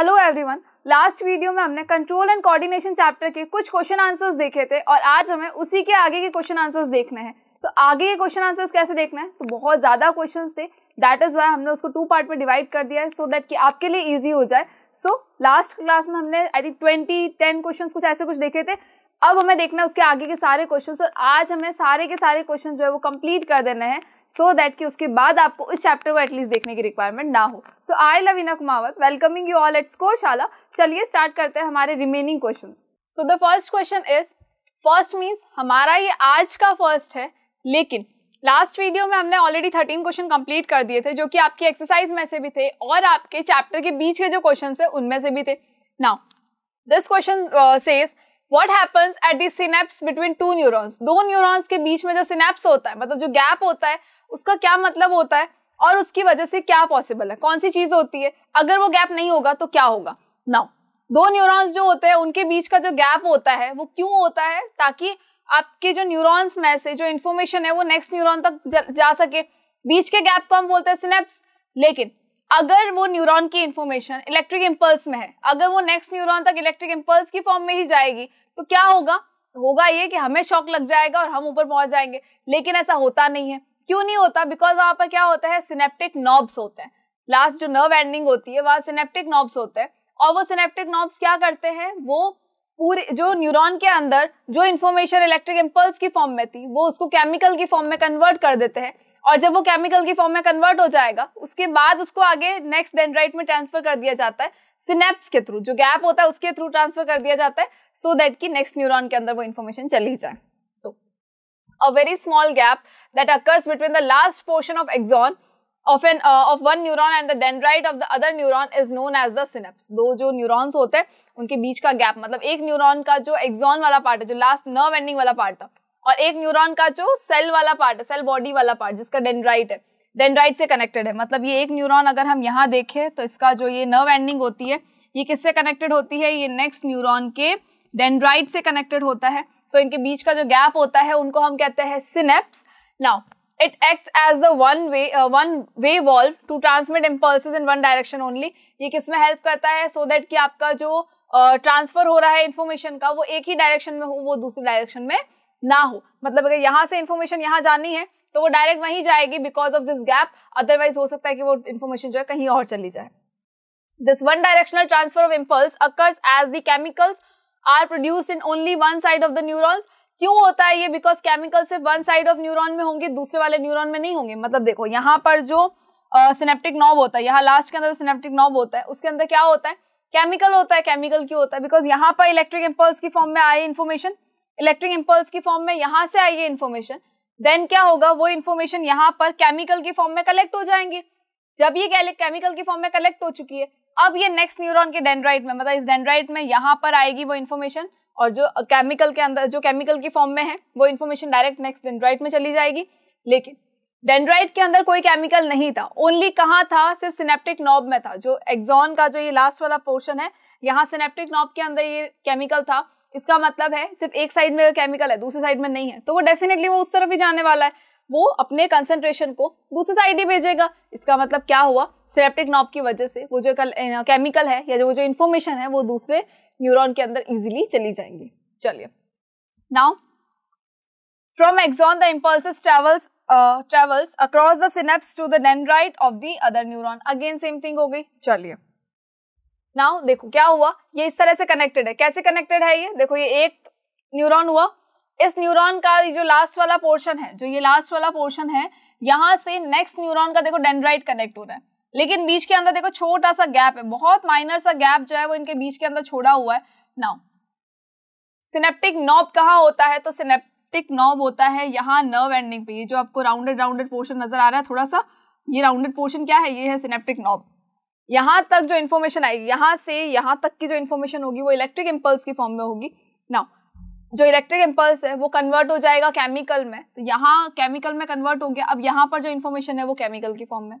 Hello everyone last video में हमने control and coordination chapter के कुछ क्वेश्चन आंसर्स देखे थे और आज हमें उसी के आगे के क्वेश्चन आंसर्स देखने हैं तो आगे के क्वेश्चन आंसर्स कैसे देखना है तो बहुत ज़्यादा क्वेश्चन थे दैट इज़ वाई हमने उसको टू पार्ट में डिवाइड कर दिया है सो so दैट कि आपके लिए ईजी हो जाए सो लास्ट क्लास में हमने I think twenty ten question कुछ ऐसे कुछ देखे थे अब हमें देखना है उसके आगे के सारे क्वेश्चन और आज हमें सारे के सारे क्वेश्चन जो है वो कंप्लीट कर देने हैं सो so दैट कि उसके बाद आपको इस चैप्टर को एटलीस्ट देखने की रिक्वायरमेंट ना हो so I Lavina Kumawat welcoming you all at Shala चलिए स्टार्ट करते हैं हमारे remaining question so the first question is first means हमारा ये आज का फर्स्ट है लेकिन लास्ट वीडियो में हमने ऑलरेडी थर्टीन क्वेश्चन कंप्लीट कर दिए थे जो कि आपकी एक्सरसाइज में से भी थे और आपके चैप्टर के बीच के जो क्वेश्चन है उनमें से भी थे now this question says what happens at the synapse between two neurons दो न्यूरॉन्स के बीच में जो सिनेप्स होता है मतलब जो गैप होता है उसका क्या मतलब होता है और उसकी वजह से क्या पॉसिबल है कौन सी चीज होती है अगर वो गैप नहीं होगा तो क्या होगा नाउ दो न्यूरॉन्स जो होते हैं उनके बीच का जो गैप होता है वो क्यों होता है ताकि आपके जो न्यूरॉन्स में से जो इन्फॉर्मेशन है वो नेक्स्ट न्यूरॉन तक जा, जा सके बीच के गैप को हम बोलते हैं सिनेप्स लेकिन अगर वो न्यूरॉन की इंफॉर्मेशन इलेक्ट्रिक इम्पल्स में है अगर वो नेक्स्ट न्यूरॉन तक इलेक्ट्रिक इम्पल्स की फॉर्म में ही जाएगी तो क्या होगा होगा ये कि हमें शौक लग जाएगा और हम ऊपर पहुंच जाएंगे लेकिन ऐसा होता नहीं है क्यों नहीं होता बिकॉज वहां पर क्या होता है सिनेप्टिक नॉब्स होते हैं लास्ट जो नर्व एंडिंग होती है वहां सिनेप्टिक नॉब्स होते हैं और वो सिनेप्टिक नॉब्स क्या करते हैं वो पूरे जो न्यूरॉन के अंदर जो इन्फॉर्मेशन इलेक्ट्रिक इम्पल्स की फॉर्म में थी वो उसको केमिकल की फॉर्म में कन्वर्ट कर देते हैं और जब वो केमिकल की फॉर्म में कन्वर्ट हो जाएगा उसके बाद उसको आगे नेक्स्ट डेंड्राइट में ट्रांसफर कर दिया जाता है सिनेप्स के थ्रू जो गैप होता है उसके थ्रू ट्रांसफर कर दिया जाता है सो so दैट कि नेक्स्ट न्यूरॉन के अंदर वो इन्फॉर्मेशन चली जाए a very small gap that occurs between the last portion of axon of an uh, of one neuron and the dendrite of the other neuron is known as the synapse. do jo neurons hote hain unke beech ka gap matlab ek neuron ka jo axon wala part hai jo last nerve ending wala part tha aur ek neuron ka jo cell wala part hai cell body wala part jiska dendrite hai dendrite se connected hai matlab ye ek neuron agar hum yahan dekhe to iska jo ye nerve ending hoti hai ये किससे connected होती है ये next neuron के dendrite से connected होता है so so, इनके बीच का जो गैप होता है उनको हम कहते हैं synapse now it act as the one way one way valve to transmit impulse in one direction only ये किसमें हेल्प करता है so देट कि आपका जो ट्रांसफर uh, हो रहा है इन्फॉर्मेशन का वो एक ही डायरेक्शन में हो वो दूसरे डायरेक्शन में ना हो मतलब अगर यहाँ से इन्फॉर्मेशन यहाँ जानी है तो वो डायरेक्ट वहीं जाएगी because of this gap otherwise हो सकता है कि वो इन्फॉर्मेशन जो है कहीं और चली जाए this one directional transfer of impulse occurs as the chemicals are produced in only one side of the neurons क्यों होता है ये बिकॉज केमिकल सिर्फ वन साइड ऑफ न्यूरॉन में होंगे दूसरे वाले न्यूरॉन में नहीं होंगे मतलब देखो यहाँ पर जो सिनेप्टिक uh, नॉब होता है यहाँ लास्ट के अंदर जो सिनेप्टिक नॉब होता है उसके अंदर क्या होता है केमिकल होता है केमिकल क्यों होता है बिकॉज यहाँ पर इलेक्ट्रिक इम्पल्स की फॉर्म में आई इन्फॉर्मेशन इलेक्ट्रिक इम्पल्स की फॉर्म में यहाँ से आई है इन्फॉर्मेशन देन क्या होगा वो इन्फॉर्मेशन यहाँ पर केमिकल की फॉर्म में कलेक्ट हो जाएंगे जब ये केमिकल की फॉर्म में कलेक्ट हो चुकी है अब ये नेक्स्ट न्यूरॉन के डेंड्राइट में मतलब इस डेंड्राइट में यहाँ पर आएगी वो इन्फॉर्मेशन और जो केमिकल के अंदर जो केमिकल की फॉर्म में है वो इन्फॉर्मेशन डायरेक्ट नेक्स्ट डेंड्राइट में चली जाएगी लेकिन डेंड्राइट के अंदर कोई केमिकल नहीं था ओनली कहाँ था सिर्फ सिनेप्टिक नॉब में था जो एक्जॉन का जो ये लास्ट वाला पोर्शन है यहाँ सिनेप्टिक नॉब के अंदर ये केमिकल था इसका मतलब है सिर्फ एक साइड में केमिकल है दूसरी साइड में नहीं है तो वो डेफिनेटली वो उस तरफ ही जाने वाला है वो अपने कंसेंट्रेशन को दूसरी साइड ही भेजेगा इसका मतलब क्या हुआ सेरेप्टिक नॉब की वजह से वो जो कल केमिकल है या जो वो जो इन्फॉर्मेशन है वो दूसरे न्यूरॉन के अंदर इजीली चली जाएंगी चलिए now from axon the impulse travels travels across the synapse to the dendrite of the other neuron again same thing हो गई चलिए नाउ देखो क्या हुआ ये इस तरह से कनेक्टेड है कैसे कनेक्टेड है ये देखो ये एक न्यूरॉन हुआ इस न्यूरॉन का जो लास्ट वाला पोर्शन है जो ये लास्ट वाला पोर्शन है यहां से नेक्स्ट न्यूरॉन का देखो डेंड्राइट कनेक्ट हो रहा है लेकिन बीच के अंदर देखो छोटा सा गैप है बहुत माइनर सा गैप जो है वो इनके बीच के अंदर छोड़ा हुआ है नाउ सिनेप्टिक नॉब कहा होता है तो सिनेप्टिक नॉब होता है यहाँ नर्व एंडिंग पे ये जो आपको राउंडेड राउंडेड पोर्शन नजर आ रहा है थोड़ा सा ये राउंडेड पोर्शन क्या है ये है सिनेप्टिक नॉब यहां तक जो इन्फॉर्मेशन आएगी यहाँ से यहाँ तक की जो इन्फॉर्मेशन होगी वो इलेक्ट्रिक इम्पल्स की फॉर्म में होगी नाउ जो इलेक्ट्रिक इम्पल्स है वो कन्वर्ट हो जाएगा केमिकल में तो यहाँ केमिकल में कन्वर्ट हो गया अब यहाँ पर जो इन्फॉर्मेशन है वो केमिकल की फॉर्म में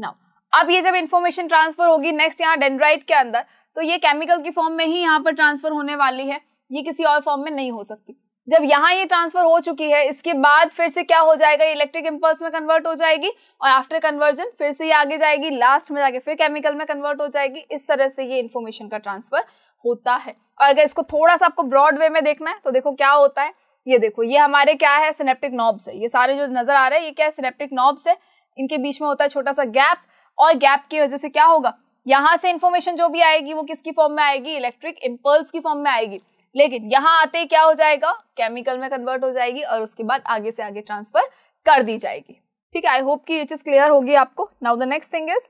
नाउ अब ये जब इन्फॉर्मेशन ट्रांसफर होगी नेक्स्ट यहाँ डेंड्राइट के अंदर तो ये केमिकल की फॉर्म में ही यहाँ पर ट्रांसफर होने वाली है ये किसी और फॉर्म में नहीं हो सकती जब यहाँ ये ट्रांसफर हो चुकी है इसके बाद फिर से क्या हो जाएगा इलेक्ट्रिक इम्पल्स में कन्वर्ट हो जाएगी और आफ्टर कन्वर्जन फिर से ये आगे जाएगी लास्ट में जाके फिर केमिकल में कन्वर्ट हो जाएगी इस तरह से ये इन्फॉर्मेशन का ट्रांसफर होता है और अगर इसको थोड़ा सा आपको ब्रॉड वे में देखना है तो देखो क्या होता है ये देखो ये हमारे क्या है सिनेप्टिक नॉब्स है ये सारे जो नजर आ रहे हैं ये क्या है सिनेप्टिक नॉब्स है इनके बीच में होता है छोटा सा गैप और गैप की वजह से क्या होगा यहां से इंफॉर्मेशन जो भी आएगी वो किसकी फॉर्म में आएगी इलेक्ट्रिक इम्पल्स की फॉर्म में आएगी लेकिन यहाँ आते क्या हो जाएगा केमिकल में कन्वर्ट हो जाएगी और उसके बाद आगे से आगे ट्रांसफर कर दी जाएगी ठीक है आई होप कि ये चीज क्लियर होगी आपको now the next thing is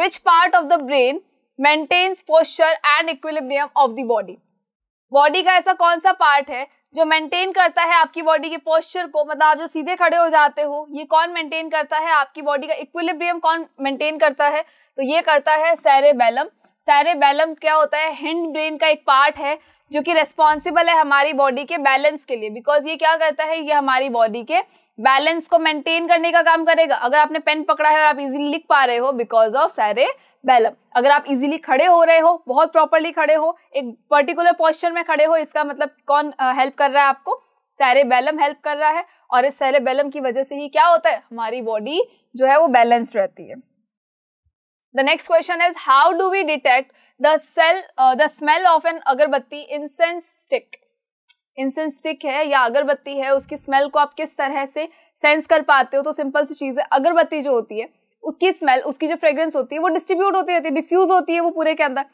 which part of the brain maintains posture and equilibrium of the body body का ऐसा कौन सा पार्ट है जो मेंटेन करता है आपकी बॉडी के पोस्चर को मतलब आप जो सीधे खड़े हो जाते हो ये कौन मेंटेन करता है आपकी बॉडी का इक्विलिब्रियम कौन मेंटेन करता है तो ये करता है सैरेबैलम सैरेबैलम क्या होता है हिंड ब्रेन का एक पार्ट है जो कि रेस्पॉन्सिबल है हमारी बॉडी के बैलेंस के लिए बिकॉज ये क्या करता है ये हमारी बॉडी के बैलेंस को मेंटेन करने का काम करेगा अगर आपने पेन पकड़ा है और आप इजीली लिख पा रहे हो बिकॉज ऑफ सैरे बैलम अगर आप इजीली खड़े हो रहे हो बहुत प्रॉपरली खड़े हो एक पर्टिकुलर पोस्चर में खड़े हो इसका मतलब कौन हेल्प कर रहा है आपको सैरे बैलम हेल्प कर रहा है और इस सैरे बैलम की वजह से ही क्या होता है हमारी बॉडी जो है वो बैलेंस रहती है the next question is how do we detect the cell the smell of an agarbatti incense stick incense stick है या अगरबत्ती है उसकी स्मेल को आप किस तरह से सेंस कर पाते हो तो सिंपल सी चीज़ है अगरबत्ती जो होती है उसकी स्मेल उसकी जो फ्रेग्रेंस होती है वो डिस्ट्रीब्यूट होती रहती है डिफ्यूज होती है वो पूरे के अंदर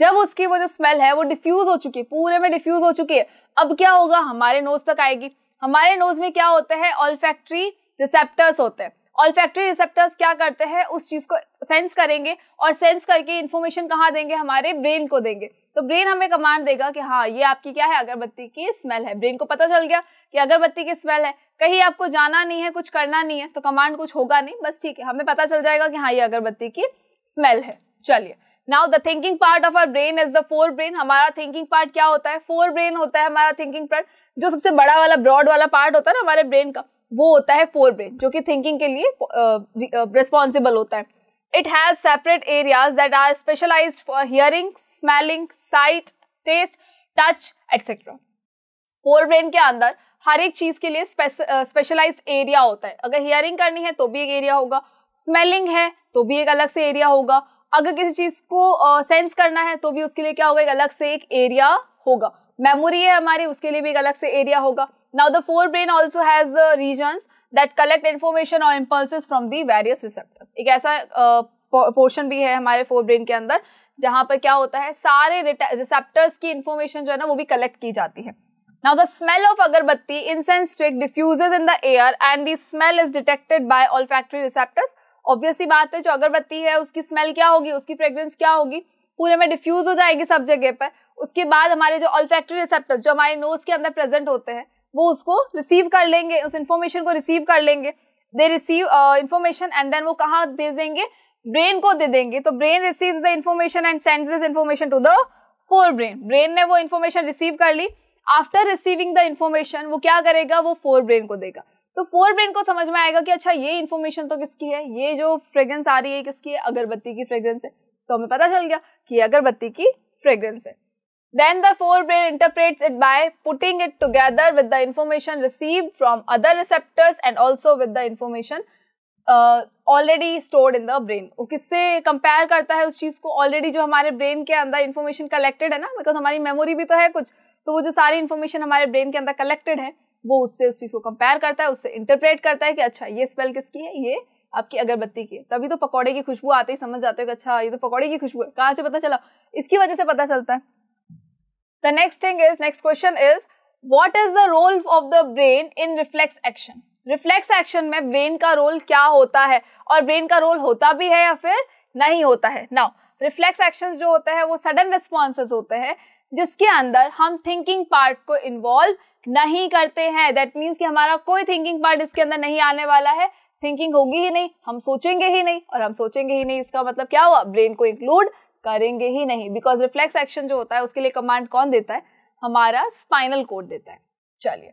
जब उसकी वो जो स्मेल है वो डिफ्यूज हो चुकी है पूरे में डिफ्यूज हो चुकी है अब क्या होगा हमारे नोज तक आएगी हमारे नोज में क्या होता है ऑलफैक्ट्री रिसेप्टर्स होते हैं ऑलफैक्ट्री रिसेप्टर्स क्या करते हैं उस चीज को सेंस करेंगे और सेंस करके इन्फॉर्मेशन कहाँ देंगे हमारे ब्रेन को देंगे तो ब्रेन हमें कमांड देगा कि हाँ ये आपकी क्या है अगरबत्ती की स्मेल है ब्रेन को पता चल गया कि अगरबत्ती की स्मेल है कहीं आपको जाना नहीं है कुछ करना नहीं है तो कमांड कुछ होगा नहीं बस ठीक है हमें पता चल जाएगा कि हाँ ये अगरबत्ती की स्मेल है चलिए now the thinking part of our brain is the forebrain हमारा थिंकिंग पार्ट क्या होता है फोर ब्रेन होता है हमारा थिंकिंग पार्ट जो सबसे बड़ा वाला ब्रॉड वाला पार्ट होता है ना हमारे ब्रेन का वो होता है फोर ब्रेन जो कि थिंकिंग के लिए रिस्पॉन्सिबल uh, होता है it has separate areas that are specialise for hearing smelling sight taste touch etcetera forebrain के अंदर हर एक चीज के लिए स्पेशलाइज एरिया होता है अगर हियरिंग करनी है तो भी एक एरिया होगा स्मेलिंग है तो भी एक अलग से एरिया होगा अगर किसी चीज को सेंस uh, करना है तो भी उसके लिए क्या होगा एक अलग से एक एरिया होगा मेमोरी है हमारी उसके लिए भी एक अलग से एरिया होगा now the forebrain also has the region that collect information और impulse from the various receptors एक ऐसा पोर्शन uh, भी है हमारे फोर ब्रेन के अंदर जहां पर क्या होता है सारे रिसेप्टर्स की इन्फॉर्मेशन जो है ना वो भी कलेक्ट की जाती है Now the smell of agarbatti incense stick diffuses in the air and the smell is detected by olfactory receptors. Obviously बात है जो अगरबत्ती है उसकी स्मेल क्या होगी उसकी फ्रेग्रेंस क्या होगी पूरे में डिफ्यूज हो जाएगी सब जगह पर उसके बाद हमारे जो ऑल्फैक्ट्री रिसेप्टर्स जो हमारे नोज के अंदर प्रेजेंट होते हैं वो उसको रिसीव कर लेंगे उस इन्फॉर्मेशन को रिसीव कर लेंगे they receive information and then वो कहाँ भेज देंगे ब्रेन को दे देंगे तो brain receive the information and send this information to the forebrain brain ने वो इन्फॉर्मेशन रिसीव कर ली आफ्टर रिसीविंग द इन्फॉर्मेशन वो क्या करेगा वो फोर ब्रेन को देगा तो फोर ब्रेन को समझ में आएगा कि अच्छा ये इन्फॉर्मेशन तो किसकी है ये जो फ्रेग्रेंस आ रही है किसकी है अगरबत्ती की फ्रेग्रेंस है तो हमें पता चल गया कि अगरबत्ती की फ्रेग्रेंस है then the forebrain interpret it by putting it together with the information receive from other receptors and also with the information already stored in the brain वो किससे कंपेयर करता है उस चीज़ को ऑलरेडी जो हमारे ब्रेन के अंदर इन्फॉर्मेशन कलेक्टेड है ना बिकॉज हमारी मेमोरी भी तो है कुछ तो वो जो सारी इन्फॉर्मेशन हमारे ब्रेन के अंदर कलेक्टेड है वो उससे उस चीज़ को कंपेयर करता है उससे इंटरप्रेट करता है कि अच्छा ये स्मेल किसकी है ये आपकी अगरबत्ती की तभी तो पकौड़े की खुशबू आते ही समझ जाते हो कि अच्छा ये तो पकौड़े की खुशबू है कहाँ से पता चला इसकी वजह से पता चलता है the next thing is next question is what is the role of the brain in reflex action reflex action में ब्रेन का रोल क्या होता है और ब्रेन का रोल होता भी है या फिर नहीं होता है नाउ रिफ्लेक्स एक्शन जो होते हैं वो सडन रिस्पॉन्स होते हैं जिसके अंदर हम थिंकिंग पार्ट को इन्वॉल्व नहीं करते हैं दैट मीन्स कि हमारा कोई थिंकिंग पार्ट इसके अंदर नहीं आने वाला है थिंकिंग होगी ही नहीं हम सोचेंगे ही नहीं और हम सोचेंगे ही नहीं इसका मतलब क्या हुआ ब्रेन को इंक्लूड करेंगे ही नहीं बिकॉज रिफ्लेक्स एक्शन जो होता है उसके लिए कमांड कौन देता है हमारा स्पाइनल कोड देता है चलिए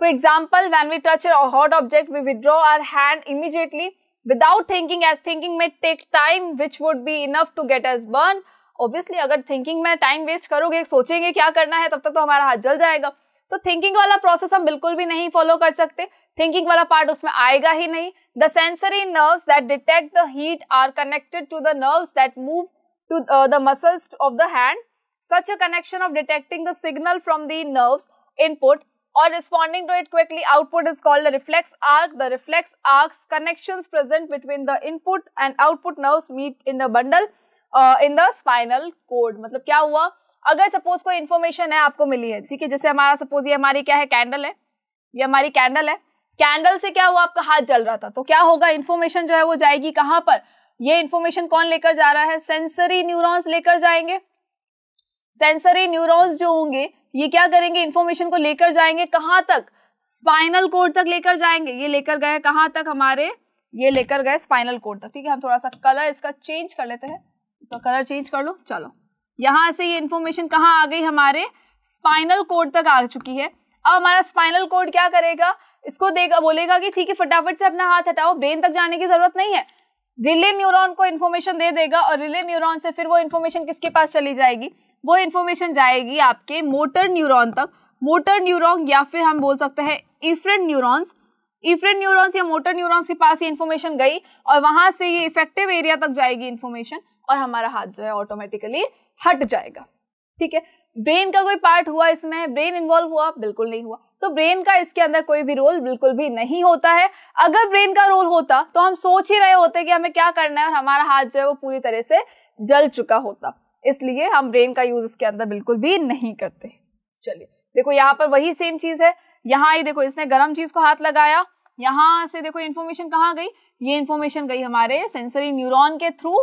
for example when we touch hot object we withdraw our hand immediately without thinking as thinking may take time which would be enough to get as burn obviously अगर thinking में time waste करोगे सोचेंगे क्या करना है तब तक तो हमारा हाथ जल जाएगा तो थिंकिंग वाला प्रोसेस हम बिल्कुल भी नहीं फॉलो कर सकते थिंकिंग वाला पार्ट उसमें आएगा ही नहीं the sensory nerves that detect heat are connected to the nerves that move to the muscles of the hand such a connection of detecting the signal from the nerves input और responding to it quickly output is called the reflex arc the reflex arcs connections present between the input and output nerve meet in the bundle in the spinal cord मतलब क्या हुआ अगर suppose कोई information है आपको मिली है ठीक है जैसे हमारा सपोज ये हमारी क्या है कैंडल है ये हमारी कैंडल है कैंडल से क्या हुआ आपका हाथ जल रहा था तो क्या होगा इन्फॉर्मेशन जो है वो जाएगी कहां पर ये इन्फॉर्मेशन कौन लेकर जा रहा है सेंसरी न्यूरॉन्स लेकर जाएंगे सेंसरी न्यूरॉन्स जो होंगे ये क्या करेंगे इन्फॉर्मेशन को लेकर जाएंगे कहाँ तक स्पाइनल कोड तक लेकर जाएंगे ये लेकर गए कहाँ तक हमारे ये लेकर गए स्पाइनल कोड तक ठीक है हम थोड़ा सा कलर इसका चेंज कर लेते हैं इसका कलर चेंज कर लो चलो यहाँ से ये इन्फॉर्मेशन कहाँ आ गई हमारे स्पाइनल कोड तक आ चुकी है अब हमारा स्पाइनल कोड क्या करेगा इसको देगा बोलेगा कि ठीक है फटाफट से अपना हाथ हटाओ ब्रेन तक जाने की जरूरत नहीं है रिले न्यूरॉन को इन्फॉर्मेशन दे देगा और रिले न्यूरॉन से फिर वो इन्फॉर्मेशन किसके पास चली जाएगी वो इन्फॉर्मेशन जाएगी आपके मोटर न्यूरॉन तक मोटर न्यूरॉन या फिर हम बोल सकते हैं इफ्रेंट न्यूरॉन्स इफ्रेंट न्यूरॉन्स या मोटर न्यूरॉन्स के पास ये इन्फॉर्मेशन गई और वहाँ से ये इफेक्टिव एरिया तक जाएगी इन्फॉर्मेशन और हमारा हाथ जो है ऑटोमेटिकली हट जाएगा ठीक है ब्रेन का कोई पार्ट हुआ इसमें ब्रेन इन्वॉल्व हुआ बिल्कुल नहीं हुआ तो ब्रेन का इसके अंदर कोई भी रोल बिल्कुल भी नहीं होता है अगर ब्रेन का रोल होता तो हम सोच ही रहे होते कि हमें क्या करना है और हमारा हाथ जो है वो पूरी तरह से जल चुका होता इसलिए हम ब्रेन का यूज इसके अंदर बिल्कुल भी नहीं करते चलिए देखो यहाँ पर वही सेम चीज है यहाँ ही देखो इसने गर्म चीज को हाथ लगाया यहाँ से देखो इन्फॉर्मेशन कहाँ गई ये इन्फॉर्मेशन गई हमारे सेंसरी न्यूरोन के थ्रू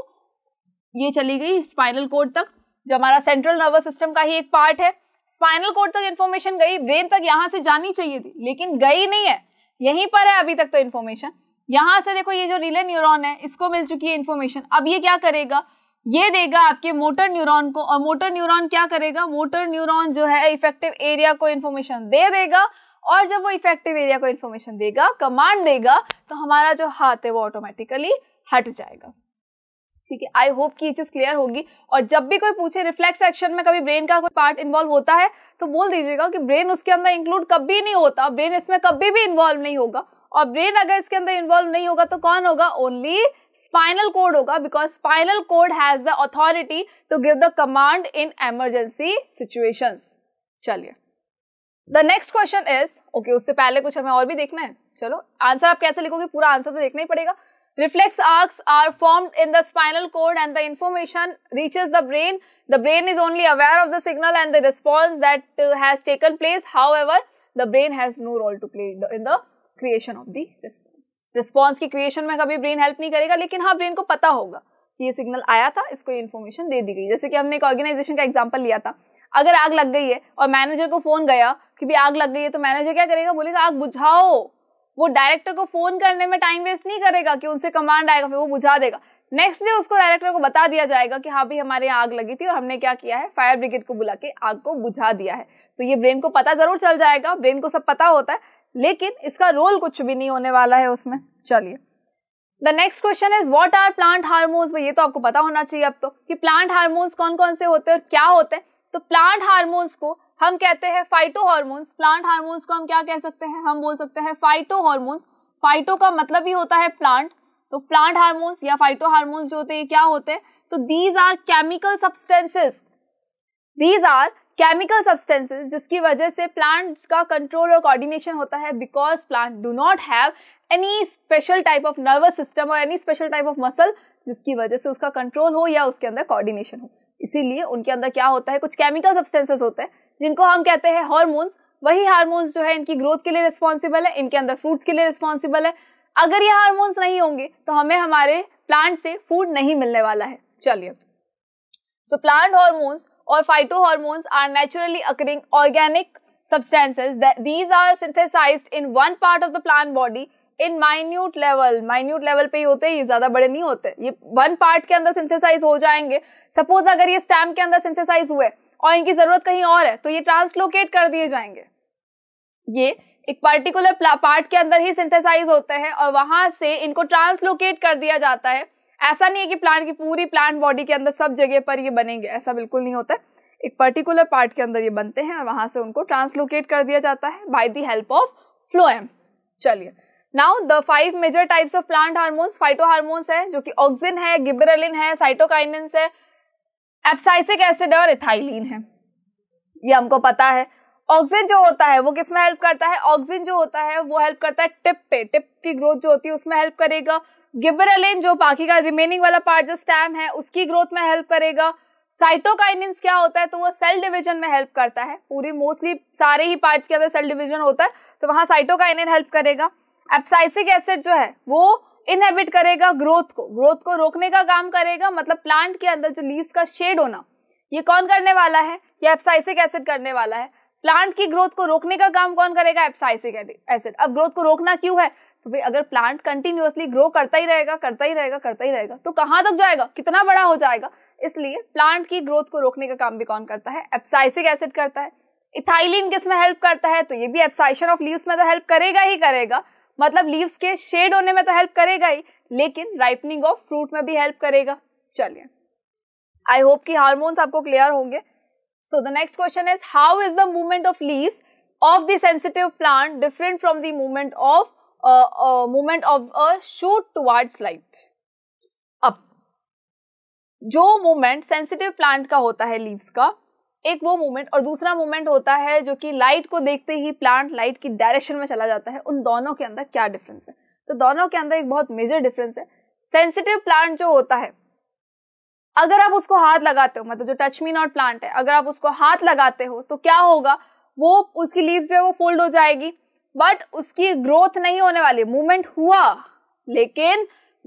ये चली गई स्पाइनल कोड तक जो हमारा सेंट्रल नर्वस सिस्टम का ही एक पार्ट है स्पाइनल कोड तक इन्फॉर्मेशन गई ब्रेन तक यहाँ से जानी चाहिए थी लेकिन गई नहीं है यहीं पर है अभी तक तो इन्फॉर्मेशन यहाँ से देखो ये जो रिले न्यूरॉन है इसको मिल चुकी है इन्फॉर्मेशन अब ये क्या करेगा ये देगा आपके मोटर न्यूरॉन को और मोटर न्यूरॉन क्या करेगा मोटर न्यूरॉन जो है इफेक्टिव एरिया को इन्फॉर्मेशन दे देगा और जब वो इफेक्टिव एरिया को इन्फॉर्मेशन देगा कमांड देगा तो हमारा जो हाथ है वो ऑटोमेटिकली हट जाएगा ठीक है आई होप की ये चीज़ क्लियर होगी और जब भी कोई पूछे रिफ्लेक्स एक्शन में कभी ब्रेन का कोई पार्ट इन्वॉल्व होता है तो बोल दीजिएगा कि ब्रेन उसके अंदर इंक्लूड कभी नहीं होता ब्रेन इसमें कभी भी इन्वॉल्व नहीं होगा और ब्रेन अगर इसके अंदर इन्वॉल्व नहीं होगा तो कौन होगा ओनली स्पाइनल कोड होगा because spinal cord has the authority to give the command in emergency situations चलिए the next question is okay उससे पहले कुछ हमें और भी देखना है चलो आंसर आप कैसे लिखोगे पूरा आंसर तो देखना ही पड़ेगा reflex arcs are formed in the spinal cord and the information reaches the brain. The brain is only aware of the signal and the response that uh, has taken place. However, the brain has no role to play in the creation of the response. response ki creation mein kabhi brain help nahi karega lekin ha brain ko pata hoga ki ye signal aaya tha isko ye information de di gayi jaise ki humne ek organization ka example liya tha अगर आग लग गई है और manager को phone गया कि भी आग लग गई है तो मैनेजर क्या करेगा बोलेगा आग बुझाओ वो डायरेक्टर को फोन करने में टाइम वेस्ट नहीं करेगा कि उनसे कमांड आएगा फिर वो बुझा देगा नेक्स्ट डे उसको डायरेक्टर को बता दिया जाएगा कि हाँ भाई हमारे यहाँ आग लगी थी और हमने क्या किया है फायर ब्रिगेड को बुला के आग को बुझा दिया है तो ये ब्रेन को पता जरूर चल जाएगा ब्रेन को सब पता होता है लेकिन इसका रोल कुछ भी नहीं होने वाला है उसमें चलिए the next question is what are plant hormones ये तो आपको पता होना चाहिए अब तो कि प्लांट हार्मोन्स कौन कौन से होते हैं और क्या होते हैं तो प्लांट हार्मोन्स को हम कहते हैं फाइटो हार्मोन्स प्लांट हार्मोन्स को हम क्या कह सकते हैं हम बोल सकते हैं फाइटो हार्मोन्स फाइटो का मतलब ही होता है प्लांट तो प्लांट हार्मोन्स या फाइटो हार्मोन्स जो होते हैं क्या होते हैं तो these are chemical substances these are chemical substances जिसकी वजह से प्लांट्स का कंट्रोल और कोऑर्डिनेशन होता है because plant do not have any special type of nervous system और any special type of muscle जिसकी वजह से उसका कंट्रोल हो या उसके अंदर कोऑर्डिनेशन हो इसीलिए उनके अंदर क्या होता है कुछ केमिकल सब्सटेंसेस होते हैं जिनको हम कहते हैं हार्मोन्स वही हार्मोन्स जो है इनकी ग्रोथ के लिए रिस्पॉन्सिबल है इनके अंदर फ्रूट्स के लिए रिस्पॉन्सिबल है अगर ये हार्मोन्स नहीं होंगे तो हमें हमारे प्लांट से फूड नहीं मिलने वाला है चलिए सो प्लांट हॉर्मोन्स और phyto hormones are naturally occurring organic substances these are synthesize in one part of the plant body in minute level minute level पे ही होते हैं ये ज्यादा बड़े नहीं होते ये वन पार्ट के अंदर सिंथेसाइज हो जाएंगे सपोज अगर ये स्टैम के अंदर सिंथेसाइज हुए और इनकी ज़रूरत कहीं और है तो ये ट्रांसलोकेट कर दिए जाएंगे ये एक पर्टिकुलर पार्ट के अंदर ही सिंथेसाइज होते हैं और वहां से इनको ट्रांसलोकेट कर दिया जाता है ऐसा नहीं है कि प्लांट की पूरी प्लांट बॉडी के अंदर सब जगह पर ये बनेंगे ऐसा बिल्कुल नहीं होता एक पर्टिकुलर पार्ट के अंदर ये बनते हैं और वहां से उनको ट्रांसलोकेट कर दिया जाता है by the help of phloem चलिए now the five major types of plant hormones phyto hormones है जो कि ऑक्सिन है गिबरेलिन है साइटोकाइनेंस है एप्साइसिक एसिड और इथाइलिन है ये हमको पता है ऑक्सीजन जो होता है वो किस में हेल्प करता है ऑक्सीजन जो होता है वो हेल्प करता है टिप पे टिप की ग्रोथ जो होती है उसमें हेल्प करेगा गिबरलिन जो बाकी का रिमेनिंग वाला पार्ट जो स्टैम है उसकी ग्रोथ में हेल्प करेगा साइटोकाइनिंस क्या होता है तो वो सेल डिवीजन में हेल्प करता है पूरी मोस्टली सारे ही पार्ट्स के अंदर सेल डिवीजन होता है तो वहाँ साइटोकाइनिन हेल्प करेगा एप्साइसिक एसिड जो है वो इनहेबिट करेगा ग्रोथ को ग्रोथ को रोकने का काम करेगा मतलब प्लांट के अंदर जो लीव्स का शेड होना ये कौन करने वाला है ये एप्साइसिक एसिड करने वाला है प्लांट की ग्रोथ को रोकने का काम कौन करेगा एप्साइसिक एसिड अब ग्रोथ को रोकना क्यों है तो भाई अगर प्लांट कंटिन्यूअसली ग्रो करता ही रहेगा करता ही रहेगा करता ही रहेगा तो कहाँ तक जाएगा कितना बड़ा हो जाएगा इसलिए प्लांट की ग्रोथ को रोकने का काम भी कौन करता है एप्साइसिक एसिड करता है इथाइलिन किस में हेल्प करता है तो ये भी एप्साइशन ऑफ लीव्स में तो हेल्प करेगा ही करेगा मतलब लीव्स के शेड होने में तो हेल्प करेगा ही लेकिन राइपनिंग ऑफ फ्रूट में भी हेल्प करेगा चलिए आई होप कि हार्मोन्स आपको क्लियर होंगे so the next question is how is the movement of leaves of the sensitive plant different from the movement of movement of a shoot towards light अब जो movement sensitive plant का होता है leaves का एक वो movement और दूसरा मूवमेंट होता है जो कि लाइट को देखते ही प्लांट लाइट की डायरेक्शन में चला जाता है उन दोनों के अंदर क्या डिफरेंस है तो दोनों के अंदर एक बहुत मेजर डिफरेंस है सेंसिटिव प्लांट जो होता है अगर आप उसको हाथ लगाते हो मतलब जो टच मी नॉट प्लांट है अगर आप उसको हाथ लगाते हो तो क्या होगा वो उसकी लीव जो है वो फोल्ड हो जाएगी बट उसकी ग्रोथ नहीं होने वाली मूवमेंट हुआ लेकिन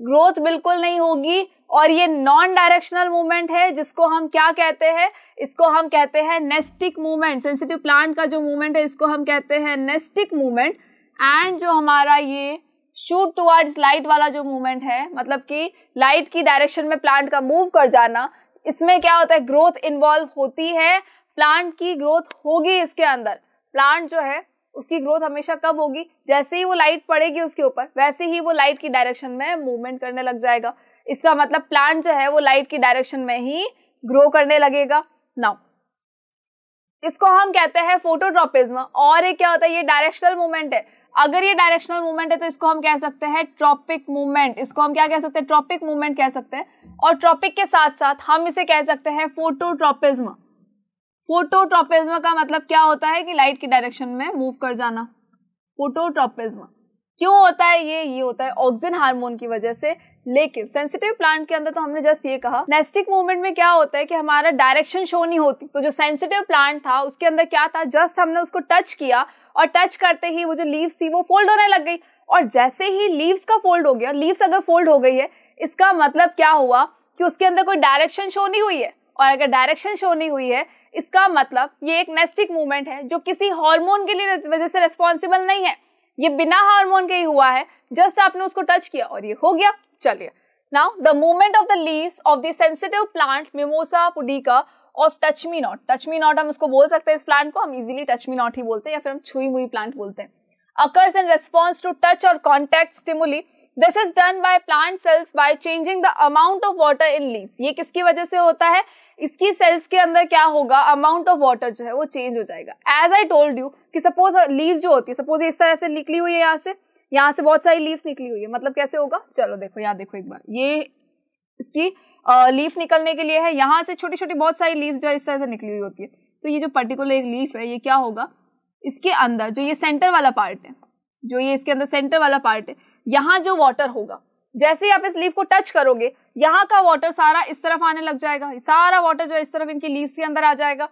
ग्रोथ बिल्कुल नहीं होगी और ये नॉन डायरेक्शनल मूवमेंट है जिसको हम क्या कहते हैं इसको हम कहते हैं नेस्टिक मूवमेंट सेंसिटिव प्लांट का जो मूवमेंट है इसको हम कहते हैं नेस्टिक मूवमेंट एंड जो हमारा ये शूट टुवर्ड्स लाइट वाला जो मूवमेंट है मतलब कि लाइट की डायरेक्शन में प्लांट का मूव कर जाना इसमें क्या होता है ग्रोथ इन्वॉल्व होती है प्लांट की ग्रोथ होगी इसके अंदर प्लांट जो है उसकी ग्रोथ हमेशा कब होगी जैसे ही वो लाइट पड़ेगी उसके ऊपर वैसे ही वो लाइट की डायरेक्शन में मूवमेंट करने लग जाएगा इसका मतलब प्लांट जो है वो लाइट की डायरेक्शन में ही ग्रो करने लगेगा नाउ इसको हम कहते हैं फोटोट्रोपिज्म और ये क्या होता है ये डायरेक्शनल मूवमेंट है अगर ये डायरेक्शनल मूवमेंट है तो इसको हम कह सकते हैं ट्रॉपिक मूवमेंट इसको हम क्या कह सकते हैं ट्रॉपिक मूवमेंट कह सकते हैं और ट्रॉपिक के साथ साथ हम इसे कह सकते हैं फोटोट्रोपिज्म फोटोट्रोपिज्म का मतलब क्या होता है कि लाइट की डायरेक्शन में मूव कर जाना फोटोट्रोपिज्म क्यों होता है ये ये होता है ऑक्सीजन हार्मोन की वजह से लेकिन सेंसिटिव प्लांट के अंदर तो हमने जस्ट ये कहा नेस्टिक मूवमेंट में क्या होता है कि हमारा डायरेक्शन शो नहीं होती तो जो सेंसिटिव प्लांट था उसके अंदर क्या था जस्ट हमने उसको टच किया और टच करते ही वो जो लीव्स थी वो फोल्ड होने लग गई और जैसे ही लीव्स का फोल्ड हो गया लीव्स अगर फोल्ड हो गई है इसका मतलब क्या हुआ कि उसके अंदर कोई डायरेक्शन शो नहीं हुई है और अगर डायरेक्शन शो नहीं हुई है इसका मतलब ये एक नेस्टिक मूवमेंट है जो किसी हार्मोन के लिए वजह से रेस्पॉन्सिबल नहीं है ये बिना हार्मोन के ही हुआ है जस्ट आपने उसको टच किया और ये हो गया चलिए now the movement of the leaves of the sensitive plant mimosa pudica of touch me not touch me not हम इसको बोल सकते हैं इस प्लांट को हम इजिली टच मी नॉट ही बोलते हैं या फिर हम छुई मुई प्लांट बोलते हैं occurs in response to touch और contact stimuli this is done by plant cells by changing the amount of water in leaves ये किसकी वजह से होता है इसकी सेल्स के अंदर क्या होगा अमाउंट ऑफ वाटर जो है वो चेंज हो जाएगा एज आई टोल्ड यू कि सपोज लीव जो होती है सपोज इस तरह से निकली हुई है यहाँ से यहाँ से बहुत सारी लीव्स निकली हुई है मतलब कैसे होगा चलो देखो यहाँ देखो एक बार ये इसकी लीफ निकलने के लिए है यहाँ से छोटी छोटी बहुत सारी लीव्स जो इस तरह से निकली हुई होती है तो ये जो पर्टिकुलर एक लीफ है ये क्या होगा इसके अंदर जो ये सेंटर वाला पार्ट है जो ये इसके अंदर सेंटर वाला पार्ट है यहाँ जो वाटर होगा जैसे ही आप इस लीफ को टच करोगे यहाँ का वाटर सारा इस तरफ आने लग जाएगा सारा वाटर जो है इस तरफ इनकी लीव्स के अंदर आ जाएगा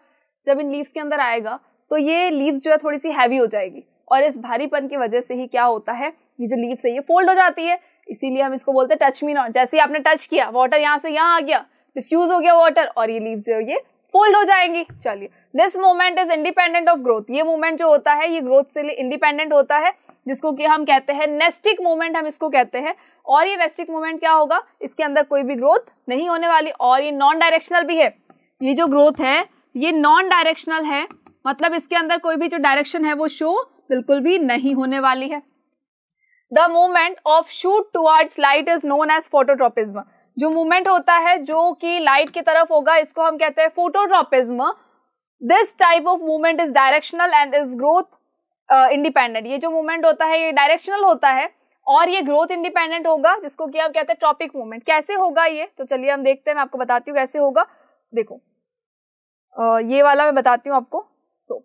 जब इन लीव्स के अंदर आएगा तो ये लीव्स जो है थोड़ी सी हैवी हो जाएगी और इस भारीपन की वजह से ही क्या होता है ये जो लीव्स है ये फोल्ड हो जाती है इसीलिए हम इसको बोलते हैं टच मी नॉट जैसे ही आपने टच किया वाटर यहाँ से यहाँ आ गया डिफ्यूज हो गया वाटर और ये लीव जो है ये फोल्ड हो जाएंगी चलिए this movement is independent of growth ये मूवमेंट जो होता है ये ग्रोथ से इंडिपेंडेंट होता है जिसको कि हम कहते हैं नेस्टिक मूवमेंट हम इसको कहते हैं और ये नेस्टिक मूवमेंट क्या होगा इसके अंदर कोई भी ग्रोथ नहीं होने वाली और ये नॉन डायरेक्शनल भी है ये जो ग्रोथ है ये नॉन डायरेक्शनल है मतलब इसके अंदर कोई भी जो डायरेक्शन है वो शो बिल्कुल भी नहीं होने वाली है the movement of shoot towards light is known as phototropism जो मूवमेंट होता है जो कि लाइट की तरफ होगा इसको हम कहते हैं phototropism this type of movement is directional and is growth independent ये जो मूवमेंट होता है ये डायरेक्शनल होता है और ये ग्रोथ इंडिपेंडेंट होगा जिसको कि हम कहते हैं ट्रॉपिक मूवमेंट कैसे होगा ये तो चलिए हम देखते हैं मैं आपको बताती हूँ कैसे होगा देखो uh, ये वाला मैं बताती हूँ आपको सो so,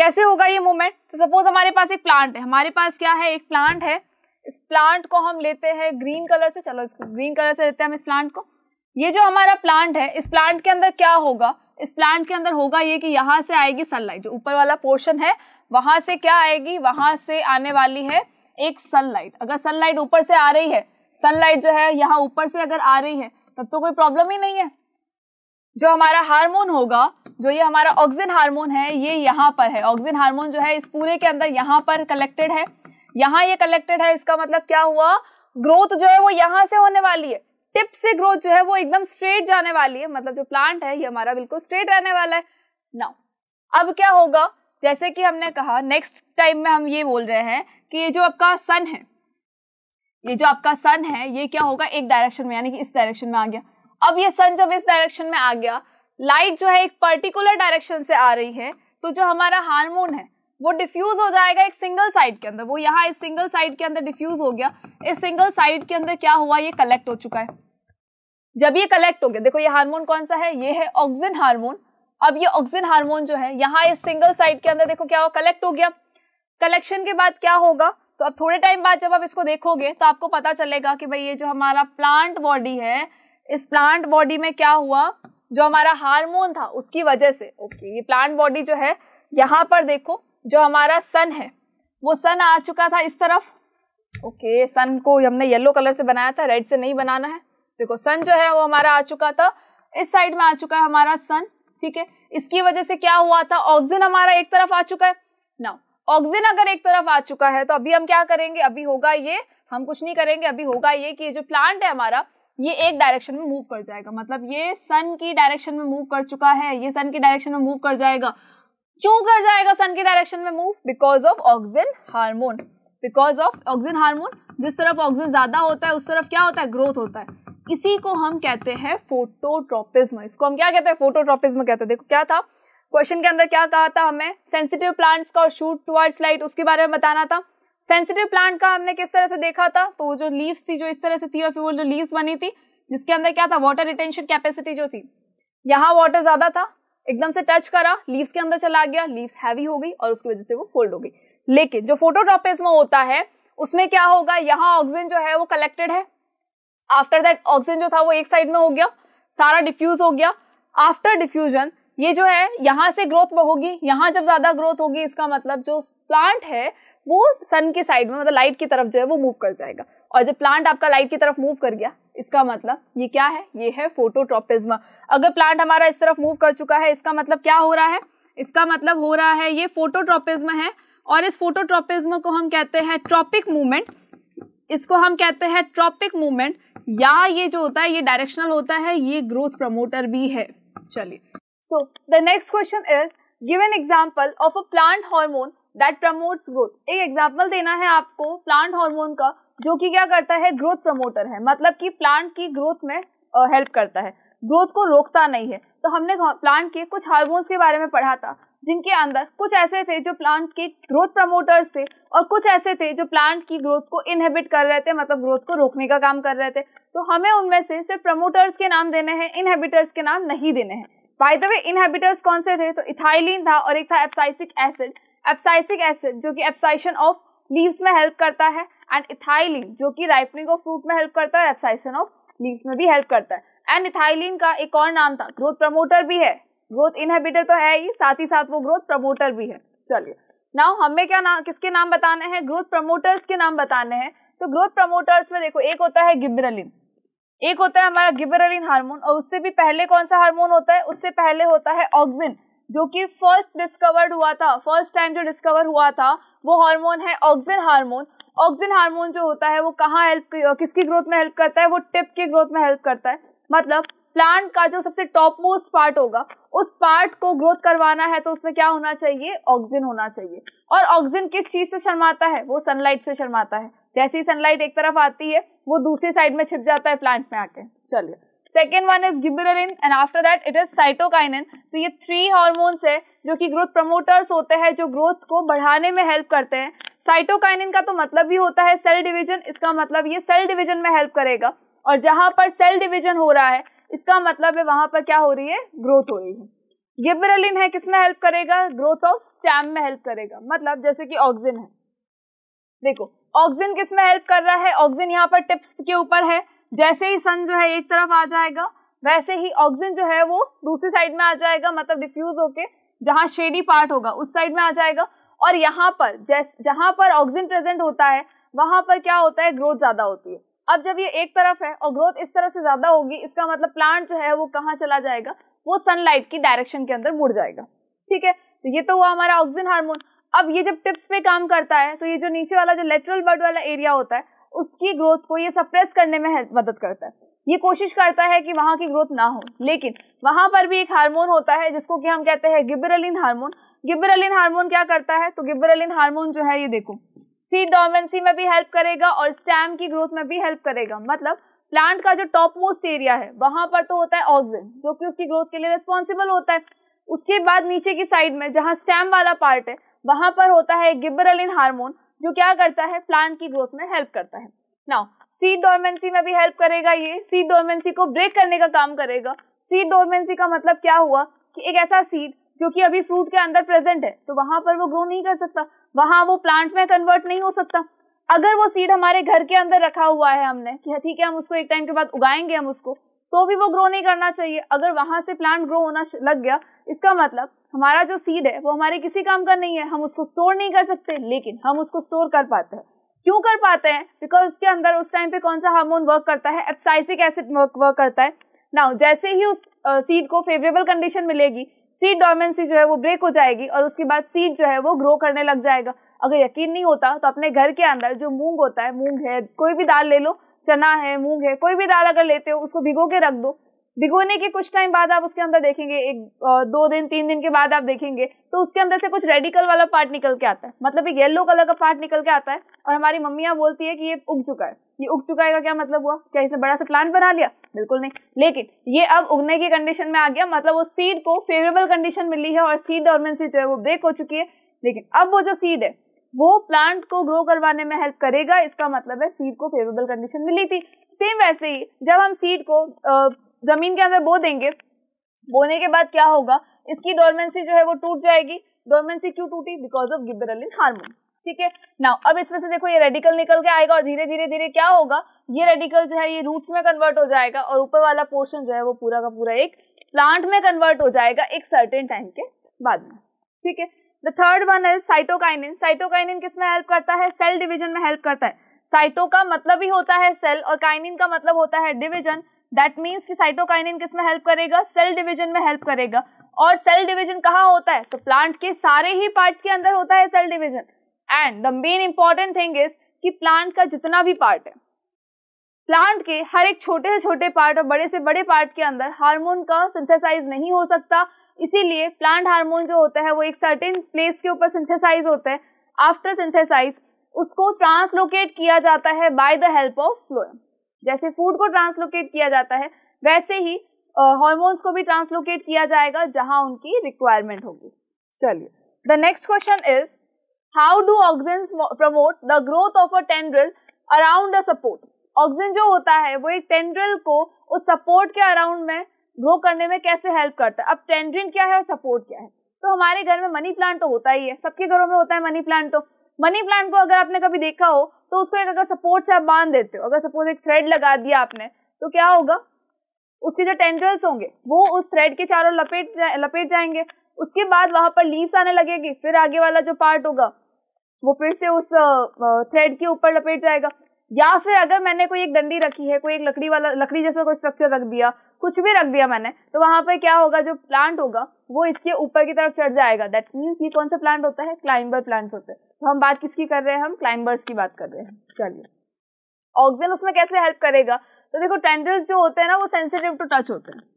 कैसे होगा ये मूवमेंट तो सपोज हमारे पास एक प्लांट है हमारे पास क्या है एक प्लांट है इस प्लांट को हम लेते हैं ग्रीन कलर से चलो इसको ग्रीन कलर से लेते हैं हम इस प्लांट को ये जो हमारा प्लांट है इस प्लांट के अंदर क्या होगा इस प्लांट के अंदर होगा ये कि यहाँ से आएगी सनलाइट जो ऊपर वाला पोर्शन है वहाँ से क्या आएगी वहां से आने वाली है एक सनलाइट अगर सनलाइट ऊपर से आ रही है सनलाइट जो है यहाँ ऊपर से अगर आ रही है तब तो कोई प्रॉब्लम ही नहीं है जो हमारा हार्मोन होगा जो ये हमारा ऑक्सीजन हार्मोन है ये यहाँ पर है ऑक्सीजन हार्मोन जो है इस पूरे के अंदर यहाँ पर कलेक्टेड है यहाँ ये कलेक्टेड है इसका मतलब क्या हुआ ग्रोथ जो है वो यहाँ से होने वाली है टिप से ग्रोथ जो है वो एकदम स्ट्रेट जाने वाली है मतलब जो प्लांट है ये हमारा बिल्कुल स्ट्रेट रहने वाला है ना अब क्या होगा जैसे कि हमने कहा नेक्स्ट टाइम में हम ये बोल रहे हैं कि ये जो आपका सन है ये जो आपका सन है ये क्या होगा एक डायरेक्शन में यानी कि इस डायरेक्शन में आ गया अब ये सन जब इस डायरेक्शन में आ गया लाइट जो है एक पर्टिकुलर डायरेक्शन से आ रही है तो जो हमारा हार्मोन है वो डिफ्यूज हो जाएगा एक सिंगल साइड के अंदर वो यहाँ इस सिंगल साइड के अंदर डिफ्यूज हो गया इस सिंगल साइड के अंदर क्या हुआ ये कलेक्ट हो चुका है जब ये कलेक्ट हो गया देखो ये हार्मोन कौन सा है ये है ऑक्सिन हार्मोन अब ये ऑक्सिन हार्मोन जो है यहाँ इस सिंगल साइड के अंदर देखो क्या हुआ कलेक्ट हो गया कलेक्शन के बाद क्या होगा तो अब थोड़े टाइम बाद जब आप इसको देखोगे तो आपको पता चलेगा कि भाई ये जो हमारा प्लांट बॉडी है इस प्लांट बॉडी में क्या हुआ जो हमारा हार्मोन था उसकी वजह से ओके okay, ये प्लांट बॉडी जो है यहाँ पर देखो जो हमारा सन है वो सन आ चुका था इस तरफ ओके okay, सन को हमने येलो कलर से बनाया था रेड से नहीं बनाना है देखो सन जो है वो हमारा आ चुका था इस साइड में आ चुका है हमारा सन ठीक है इसकी वजह से क्या हुआ था ऑक्सीजन हमारा एक तरफ आ चुका है ना ऑक्सीजन अगर एक तरफ आ चुका है तो अभी हम क्या करेंगे अभी होगा ये हम कुछ नहीं करेंगे अभी होगा ये कि जो प्लांट है हमारा ये एक डायरेक्शन में मूव कर जाएगा मतलब ये सन की डायरेक्शन में मूव कर चुका है ये सन की डायरेक्शन में मूव कर जाएगा क्यों कर जाएगा सन की डायरेक्शन में move because of auxin hormone because of auxin hormone जिस तरफ ऑक्सीजन ज्यादा होता है उस तरफ क्या होता है ग्रोथ होता है इसी को हम कहते हैं फोटोट्रोपिज्म इसको हम क्या कहते हैं फोटोट्रोपिज्म कहते हैं देखो क्या था क्वेश्चन के अंदर क्या कहा था हमें सेंसिटिव प्लांट्स का और शूट टुवर्ड्स लाइट उसके बारे में बताना था सेंसिटिव प्लांट का हमने किस तरह से देखा था तो वो जो लीव्स थी जो इस तरह से थी और फिर वो जो लीव्स बनी थी जिसके अंदर क्या था वाटर रिटेंशन कैपेसिटी जो थी यहाँ वाटर ज्यादा था एकदम से टच करा लीव्स के अंदर चला गया लीव्स हैवी हो गई और उसकी वजह से वो फोल्ड हो गई लेकिन जो फोटोट्रॉपिज्म होता है उसमें क्या होगा यहाँ ऑक्सीजन जो है वो कलेक्टेड है आफ्टर दैट ऑक्सीजन जो था वो एक साइड में हो गया सारा डिफ्यूज हो गया आफ्टर डिफ्यूजन ये जो है यहाँ से ग्रोथ होगी यहाँ जब ज्यादा ग्रोथ होगी इसका मतलब जो प्लांट है वो सन के साइड में मतलब लाइट की तरफ जो है वो मूव कर जाएगा और जब प्लांट आपका लाइट की तरफ मूव कर गया इसका मतलब ये क्या है ये है फोटोट्रोपिज्म अगर प्लांट हमारा इस तरफ मूव कर चुका है इसका मतलब क्या हो रहा है इसका मतलब हो रहा है ये फोटोट्रोपिज्म है और इस फोटोट्रोपिज्म को हम कहते हैं ट्रॉपिक मूवमेंट इसको हम कहते हैं ट्रॉपिक मूवमेंट या ये जो होता है ये डायरेक्शनल होता है ये ग्रोथ प्रमोटर भी है चलिए so the next question is given example of a plant hormone that promotes growth एक एग्जाम्पल देना है आपको प्लांट हार्मोन का जो कि क्या करता है ग्रोथ प्रमोटर है मतलब कि प्लांट की ग्रोथ में हेल्प uh, करता है ग्रोथ को रोकता नहीं है तो हमने प्लांट के कुछ हार्मोन्स के बारे में पढ़ा था जिनके अंदर कुछ ऐसे थे जो प्लांट के ग्रोथ प्रमोटर्स थे और कुछ ऐसे थे जो प्लांट की ग्रोथ को इनहेबिट कर रहे थे मतलब ग्रोथ को रोकने का काम कर रहे थे तो हमें उनमें से सिर्फ प्रमोटर्स के नाम देने हैं इनहेबिटर्स के नाम नहीं देने हैं बाय द वे इनहेबिटर्स कौन से थे तो इथाइलिन था और एक था एप्साइसिक एसिड एप्साइसिक एसिड जो कि एप्साइशन ऑफ लीव्स में हेल्प करता है एंड इथाइलिन जो कि राइपनिंग ऑफ फ्रूट में हेल्प करता है एप्साइसन ऑफ लीव्स में भी हेल्प करता है एंड इथाइलिन का एक और नाम था ग्रोथ प्रमोटर भी है ग्रोथ इनहेबिटर तो है ही साथ ही साथ वो ग्रोथ प्रमोटर भी है चलिए नाउ हमें क्या नाम किसके नाम बताने हैं ग्रोथ प्रमोटर्स के नाम बताने हैं तो ग्रोथ प्रमोटर्स में देखो एक होता है गिबरलिन एक होता है हमारा गिबरलिन हार्मोन और उससे भी पहले कौन सा हार्मोन होता है उससे पहले होता है ऑक्सिन जो कि फर्स्ट डिस्कवर्ड हुआ था फर्स्ट टाइम जो डिस्कवर हुआ था वो हार्मोन है ऑक्सीजन हार्मोन ऑक्सीजन हार्मोन जो होता है वो कहाँ हेल्प किसकी ग्रोथ में हेल्प करता है वो टिप की ग्रोथ में हेल्प करता है मतलब प्लांट का जो सबसे टॉप मोस्ट पार्ट होगा उस पार्ट को ग्रोथ करवाना है तो उसमें क्या होना चाहिए ऑक्सीजन होना चाहिए और ऑक्सीजन किस चीज से शर्माता है वो सनलाइट से शर्माता है जैसे ही सनलाइट एक तरफ आती है वो दूसरी साइड में छिप जाता है प्लांट में आके चलिए second one is gibberellin and after that it is cytokinin तो ये थ्री हॉर्मोन्स है जो कि ग्रोथ प्रमोटर्स होते हैं जो ग्रोथ को बढ़ाने में हेल्प करते हैं साइटोकाइनिन का तो मतलब भी होता है सेल डिवीजन इसका मतलब ये सेल डिवीजन में हेल्प करेगा और जहां पर सेल डिवीजन हो रहा है इसका मतलब है वहां पर क्या हो रही है ग्रोथ हो रही है गिबरलिन है किस में हेल्प करेगा ग्रोथ ऑफ स्टैम में हेल्प करेगा मतलब जैसे कि ऑक्सीजन है देखो ऑक्सीजन किस में हेल्प कर रहा है ऑक्सीजन यहाँ पर टिप्स के ऊपर है जैसे ही सन जो है एक तरफ आ जाएगा वैसे ही ऑक्सीजन जो है वो दूसरी साइड में आ जाएगा मतलब डिफ्यूज होके जहाँ शेडी पार्ट होगा उस साइड में आ जाएगा और यहाँ पर जैसे जहाँ पर ऑक्सीजन प्रेजेंट होता है वहाँ पर क्या होता है ग्रोथ ज़्यादा होती है अब जब ये एक तरफ है और ग्रोथ इस तरह से ज़्यादा होगी इसका मतलब प्लांट जो है वो कहाँ चला जाएगा वो सनलाइट की डायरेक्शन के अंदर मुड़ जाएगा ठीक है तो ये तो हुआ हमारा ऑक्सीजन हार्मोन अब ये जब टिप्स पे काम करता है तो ये जो नीचे वाला जो लेटरल बर्ड वाला एरिया होता है उसकी ग्रोथ को ये सप्रेस करने में मदद करता है ये कोशिश करता है कि वहाँ की ग्रोथ ना हो लेकिन वहाँ पर भी एक हार्मोन होता है जिसको कि हम कहते हैं गिब्रलिन हार्मोन गिब्रलिन हार्मोन क्या करता है तो गिब्रलिन हार्मोन जो है ये देखो सीड डोमेंसी में भी हेल्प करेगा और स्टैम की ग्रोथ में भी हेल्प करेगा मतलब प्लांट का जो टॉप मोस्ट एरिया है वहां पर तो होता है ऑक्सीजन जो कि उसकी ग्रोथ के लिए रिस्पॉन्सिबल होता है उसके बाद नीचे की साइड में जहाँ स्टैम वाला पार्ट है वहां पर होता है गिब्रलिन हार्मोन जो क्या करता है प्लांट की ग्रोथ में हेल्प करता है नाउ सीड डोरमेंसी में भी हेल्प करेगा ये सीड डोरमेंसी को ब्रेक करने का काम करेगा सीड डोरमेंसी का मतलब क्या हुआ कि एक ऐसा सीड जो कि अभी फ्रूट के अंदर प्रेजेंट है तो वहां पर वो ग्रो नहीं कर सकता वहां वो प्लांट में कन्वर्ट नहीं हो सकता अगर वो सीड हमारे घर के अंदर रखा हुआ है हमने कि हाँ, ठीक है हम उसको एक टाइम के बाद उगाएंगे हम उसको तो भी वो ग्रो नहीं करना चाहिए अगर वहां से प्लांट ग्रो होना लग गया इसका मतलब हमारा जो सीड है वो हमारे किसी काम का नहीं है हम उसको स्टोर नहीं कर सकते लेकिन हम उसको स्टोर कर पाते हैं क्यों कर पाते हैं बिकॉज उसके अंदर उस टाइम पे कौन सा हार्मोन वर्क करता है एप्साइसिक एसिड वर्क वर्क करता है नाउ जैसे ही उस सीड को फेवरेबल कंडीशन मिलेगी सीड डोमेंसी जो है वो ब्रेक हो जाएगी और उसके बाद सीड जो है वो ग्रो करने लग जाएगा अगर यकीन नहीं होता तो अपने घर के अंदर जो मूंग होता है मूंग है कोई भी दाल ले लो चना है मूंग है कोई भी दाल अगर लेते हो उसको भिगो के रख दो भिगोने के कुछ टाइम बाद आप उसके अंदर देखेंगे एक दो दिन तीन दिन के बाद आप देखेंगे तो उसके अंदर से कुछ रेडिकल वाला पार्ट निकल के आता है मतलब एक येलो कलर का पार्ट निकल के आता है और हमारी मम्मिया बोलती है कि ये उग चुका है ये उग चुका है का क्या मतलब हुआ क्या इसे बड़ा सा प्लांट बना लिया बिल्कुल नहीं लेकिन ये अब उगने की कंडीशन में आ गया मतलब वो सीड को फेवरेबल कंडीशन मिली है और सीड डॉर्मेंसी जो है वो ब्रेक हो चुकी है लेकिन अब वो जो सीड है वो प्लांट को ग्रो करवाने में हेल्प करेगा इसका मतलब है सीड को फेवरेबल कंडीशन मिली थी सेम वैसे ही जब हम सीड को जमीन के अंदर बो देंगे बोने के बाद क्या होगा इसकी डोरमेंसी जो है वो टूट जाएगी डोरमेंसी क्यों टूटी बिकॉज ऑफ गिबेरलिन हार्मोन ठीक है नाउ अब इसमें से देखो ये रेडिकल निकल के आएगा और धीरे धीरे धीरे क्या होगा ये रेडिकल जो है ये रूट्स में कन्वर्ट हो जाएगा और ऊपर वाला पोर्शन जो है वो पूरा का पूरा एक प्लांट में कन्वर्ट हो जाएगा एक सर्टेन टाइम के बाद में ठीक है the third one is cytokinin cytokinin किस में हेल्प करता है सेल डिवीजन में हेल्प करता है साइटो का मतलब ही होता है सेल और काइनिन का मतलब होता है डिवीजन दैट मीन्स कि साइटोकाइनिन किस में हेल्प करेगा सेल डिवीजन में हेल्प करेगा और सेल डिवीजन कहाँ होता है तो प्लांट के सारे ही पार्ट्स के अंदर होता है cell division and the main important thing is कि प्लांट का जितना भी पार्ट है प्लांट के हर एक छोटे से छोटे पार्ट और बड़े से बड़े पार्ट के अंदर हार्मोन का सिंथेसाइज नहीं हो सकता इसीलिए प्लांट हार्मोन जो होता है वो एक सर्टेन प्लेस के ऊपर सिंथेसाइज होता है आफ्टर सिंथेसाइज उसको ट्रांसलोकेट किया जाता है by the help of phloem जैसे फूड को ट्रांसलोकेट किया जाता है वैसे ही हॉर्मोन्स uh, को भी ट्रांसलोकेट किया जाएगा जहां उनकी रिक्वायरमेंट होगी चलिए the next question is how do auxin promote the growth of a tendril around a support auxin जो होता है वो एक टेंड्रिल को उस सपोर्ट के अराउंड में ग्रो करने में कैसे हेल्प करता है अब टेंड्रिन क्या है और सपोर्ट क्या है तो हमारे घर में मनी प्लांट तो होता ही है सबके घरों में होता है मनी प्लांट तो मनी प्लांट को अगर आपने कभी देखा हो तो उसको एक अगर सपोर्ट से आप बांध देते हो अगर सपोज एक थ्रेड लगा दिया आपने तो क्या होगा उसके जो टेंड्रिल्स होंगे वो उस थ्रेड के चारों लपेट लपेट जाएंगे उसके बाद वहां पर लीव्स आने लगेगी फिर आगे वाला जो पार्ट होगा वो फिर से उस थ्रेड के ऊपर लपेट जाएगा या फिर अगर मैंने कोई एक डंडी रखी है कोई एक लकड़ी वाला लकड़ी जैसा कोई स्ट्रक्चर रख दिया कुछ भी रख दिया मैंने तो वहां पर क्या होगा जो प्लांट होगा वो इसके ऊपर की तरफ चढ़ जाएगा दैट मीन्स ये कौन सा प्लांट होता है क्लाइंबर प्लांट्स होते हैं तो हम बात किसकी कर रहे हैं हम क्लाइंबर्स की बात कर रहे हैं चलिए ऑक्सीजन उसमें कैसे हेल्प करेगा तो देखो टेंडल्स जो होते हैं ना वो सेंसिटिव टू टच होते हैं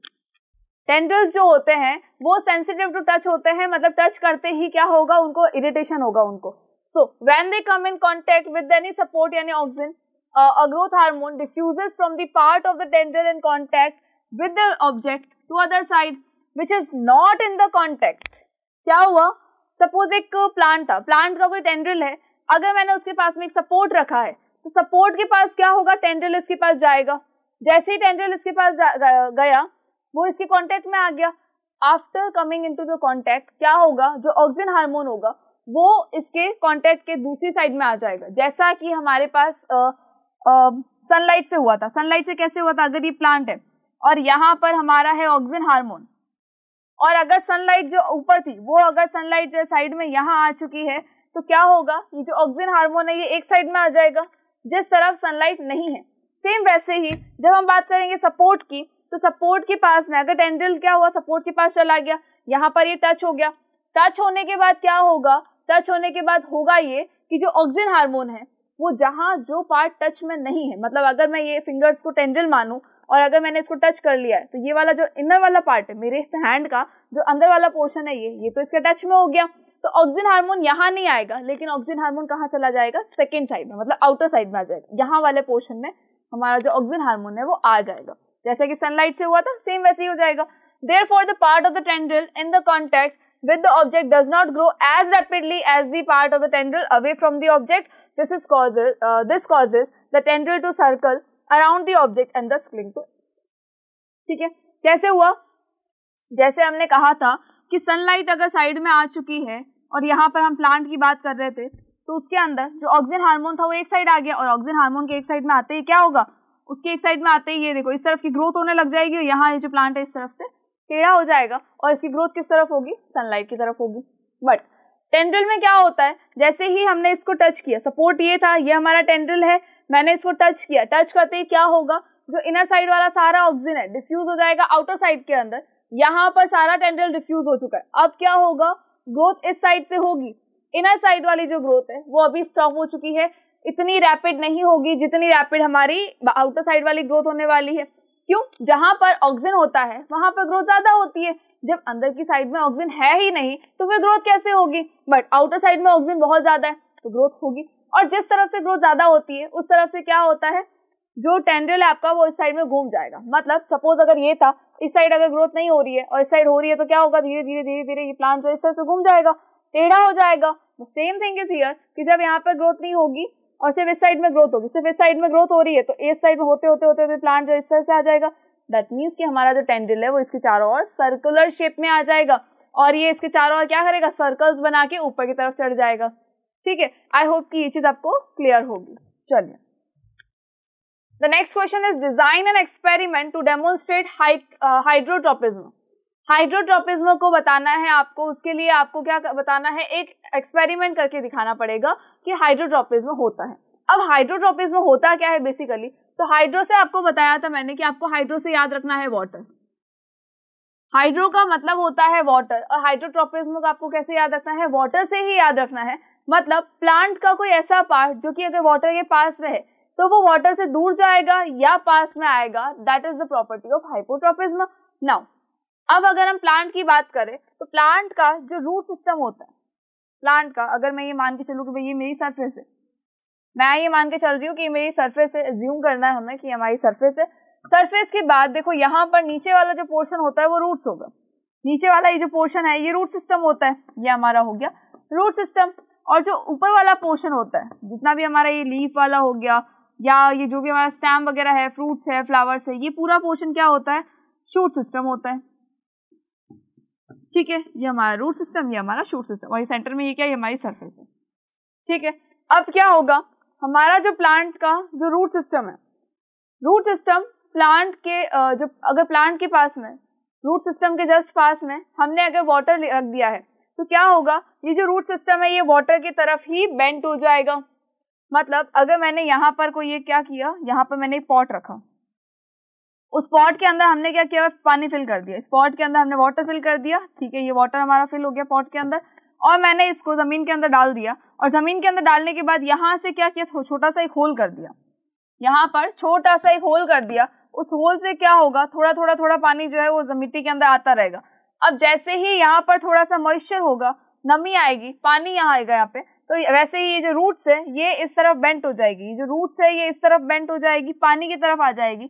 टेंडल्स जो होते हैं वो सेंसिटिव टू टच होते हैं मतलब टच करते ही क्या होगा उनको इरिटेशन होगा उनको so when they come in contact with any support यानी auxin uh, a growth hormone diffuses from the part of the tendril in contact with the object to other side which is not in the contact. क्या हुआ suppose एक plant था plant का कोई tendril है अगर मैंने उसके पास में एक सपोर्ट रखा है तो सपोर्ट के पास क्या होगा टेंड्रिल इसके पास जाएगा जैसे ही टेंड्रिल इसके पास गया वो इसके कांटेक्ट में आ गया after coming into the contact क्या होगा जो ऑक्सीजन हार्मोन होगा वो इसके कांटेक्ट के दूसरी साइड में आ जाएगा जैसा कि हमारे पास uh, सनलाइट से हुआ था सनलाइट से कैसे हुआ था अगर ये प्लांट है और यहाँ पर हमारा है ऑक्सीजन हार्मोन और अगर सनलाइट जो ऊपर थी वो अगर सनलाइट जो साइड में यहाँ आ चुकी है तो क्या होगा ये जो ऑक्सीजन हार्मोन है ये एक साइड में आ जाएगा जिस तरफ सनलाइट नहीं है सेम वैसे ही जब हम बात करेंगे सपोर्ट की तो सपोर्ट के पास में अगर टेंडल क्या हुआ सपोर्ट के पास चला गया यहाँ पर ये टच हो गया टच होने के बाद क्या होगा टच होने के बाद होगा ये कि जो ऑक्सीजन हार्मोन है वो जहाँ जो पार्ट टच में नहीं है मतलब अगर मैं ये फिंगर्स को टेंड्रिल मानूँ और अगर मैंने इसको टच कर लिया है तो ये वाला जो इनर वाला पार्ट है मेरे हैंड का जो अंदर वाला पोर्शन है ये ये तो इसके टच में हो गया तो ऑक्सीजन हार्मोन यहाँ नहीं आएगा लेकिन ऑक्सीजन हार्मोन कहाँ चला जाएगा सेकेंड साइड में मतलब आउटर साइड में आ जाएगा यहाँ वाले पोर्शन में हमारा जो ऑक्सीजन हार्मोन है वो आ जाएगा जैसे कि सनलाइट से हुआ था सेम वैसे ही हो जाएगा therefore the part of the tendril in the contact with the object does not grow as rapidly as the part of the tendril away from the object This is causes uh, this causes the tendril to circle around the object and thus cling to it. ठीक है जैसे हुआ जैसे हमने कहा था कि sunlight अगर साइड में आ चुकी है और यहाँ पर हम प्लांट की बात कर रहे थे तो उसके अंदर जो ऑक्सीजन हार्मोन था वो एक साइड आ गया और ऑक्सीजन हार्मोन के एक साइड में आते ही क्या होगा उसके एक साइड में आते ही ये देखो इस तरफ की ग्रोथ होने लग जाएगी और यहाँ ये जो प्लांट है इस तरफ से टेढ़ा हो जाएगा और इसकी ग्रोथ किस तरफ होगी सनलाइट की तरफ होगी बट टेंड्रिल में क्या होता है जैसे ही हमने इसको टच किया सपोर्ट ये था ये हमारा टेंड्रिल है मैंने इसको टच किया टच करते ही क्या होगा जो इनर साइड वाला सारा ऑक्सीजन है डिफ्यूज हो जाएगा आउटर साइड के अंदर यहाँ पर सारा टेंड्रिल डिफ्यूज हो चुका है अब क्या होगा ग्रोथ इस साइड से होगी इनर साइड वाली जो ग्रोथ है वो अभी स्टॉप हो चुकी है इतनी रैपिड नहीं होगी जितनी रैपिड हमारी आउटर साइड वाली ग्रोथ होने वाली है क्यों जहां पर ऑक्सीजन होता है वहां पर ग्रोथ ज्यादा होती है जब अंदर की साइड में ऑक्सीजन है ही नहीं तो फिर ग्रोथ कैसे होगी बट आउटर साइड में ऑक्सीजन बहुत ज़्यादा है तो ग्रोथ होगी और जिस तरफ से ग्रोथ ज़्यादा होती है उस तरफ से क्या होता है जो टेंड्रियल है आपका वो इस साइड में घूम जाएगा मतलब सपोज अगर ये था इस साइड अगर ग्रोथ नहीं हो रही है और इस साइड हो रही है तो क्या होगा धीरे धीरे धीरे धीरे ये प्लांट जो इस तरह से घूम जाएगा टेढ़ा हो जाएगा the same thing is here कि जब यहाँ पर ग्रोथ नहीं होगी और सिर्फ इस साइड में ग्रोथ होगी सिर्फ इस साइड में ग्रोथ हो रही है तो इस साइड में होते होते होते होते प्लांट जो इस तरह से आ जाएगा दैट मीन्स कि हमारा जो टेंडिल है वो इसके चारों ओर सर्कुलर शेप में आ जाएगा और ये इसके चारों ओर क्या करेगा सर्कल्स बना के ऊपर की तरफ चढ़ जाएगा ठीक है आई होप कि ये चीज़ आपको क्लियर होगी चलिए the next question is design an experiment to demonstrate hydrotropism hydrotropism को बताना है आपको उसके लिए आपको क्या बताना है एक एक्सपेरिमेंट करके दिखाना पड़ेगा कि हाइड्रोट्रोपिज्म होता है अब हाइड्रोट्रोपिज्म होता क्या है बेसिकली तो हाइड्रो से आपको बताया था मैंने कि आपको हाइड्रो से याद रखना है वाटर हाइड्रो का मतलब होता है वाटर और हाइड्रोट्रोपिज्म का आपको कैसे याद रखना है वाटर से ही याद रखना है मतलब प्लांट का कोई ऐसा पार्ट जो कि अगर वाटर के पास रहे तो वो वाटर से दूर जाएगा या पास में आएगा that is the property of hydrotropism now अब अगर हम प्लांट की बात करें तो प्लांट का जो रूट सिस्टम होता है प्लांट का अगर मैं ये मान के चलूँ कि भाई ये मेरी सरफेस है मैं ये मान के चल रही हूँ कि मेरी सरफेस है ज्यूम करना है हमें कि हमारी सरफेस है सरफेस के बाद देखो यहाँ पर नीचे वाला जो पोर्शन होता है वो रूट्स होगा नीचे वाला ये जो पोर्शन है ये रूट सिस्टम होता है ये हमारा हो गया रूट सिस्टम और जो ऊपर वाला पोर्शन होता है जितना भी हमारा ये लीफ वाला हो गया या ये जो भी हमारा स्टैम वगैरह है फ्रूट्स है फ्लावर्स है ये पूरा पोर्शन क्या होता है शूट सिस्टम होता है ठीक है ये हमारा रूट सिस्टम ये हमारा शूट सिस्टम और ये सेंटर में ये क्या ये हमारी सरफेस है ठीक है अब क्या होगा हमारा जो प्लांट का जो रूट सिस्टम है रूट सिस्टम प्लांट के जो अगर प्लांट के पास में रूट सिस्टम के जस्ट पास में हमने अगर वाटर रख दिया है तो क्या होगा ये जो रूट सिस्टम है ये वाटर की तरफ ही बेंट हो जाएगा मतलब अगर मैंने यहाँ पर कोई ये क्या किया यहाँ पर मैंने पॉट रखा उस पॉट के अंदर हमने क्या किया पानी फिल कर दिया इस पॉट के अंदर हमने वाटर फिल कर दिया ठीक है ये वाटर हमारा फिल हो गया पॉट के अंदर और मैंने इसको ज़मीन के अंदर डाल दिया और ज़मीन के अंदर डालने के बाद यहाँ से क्या किया छोटा सा एक होल कर दिया यहाँ पर छोटा सा एक होल कर दिया उस होल से क्या होगा थोड़ा थोड़ा थोड़ा पानी जो है वो मिट्टी के अंदर आता रहेगा अब जैसे ही यहाँ पर थोड़ा सा मॉइस्चर होगा नमी आएगी पानी यहाँ आएगा यहाँ पे तो वैसे ही ये जो रूट्स है ये इस तरफ बेंट हो जाएगी ये जो रूट्स है ये इस तरफ बेंट हो जाएगी पानी की तरफ आ जाएगी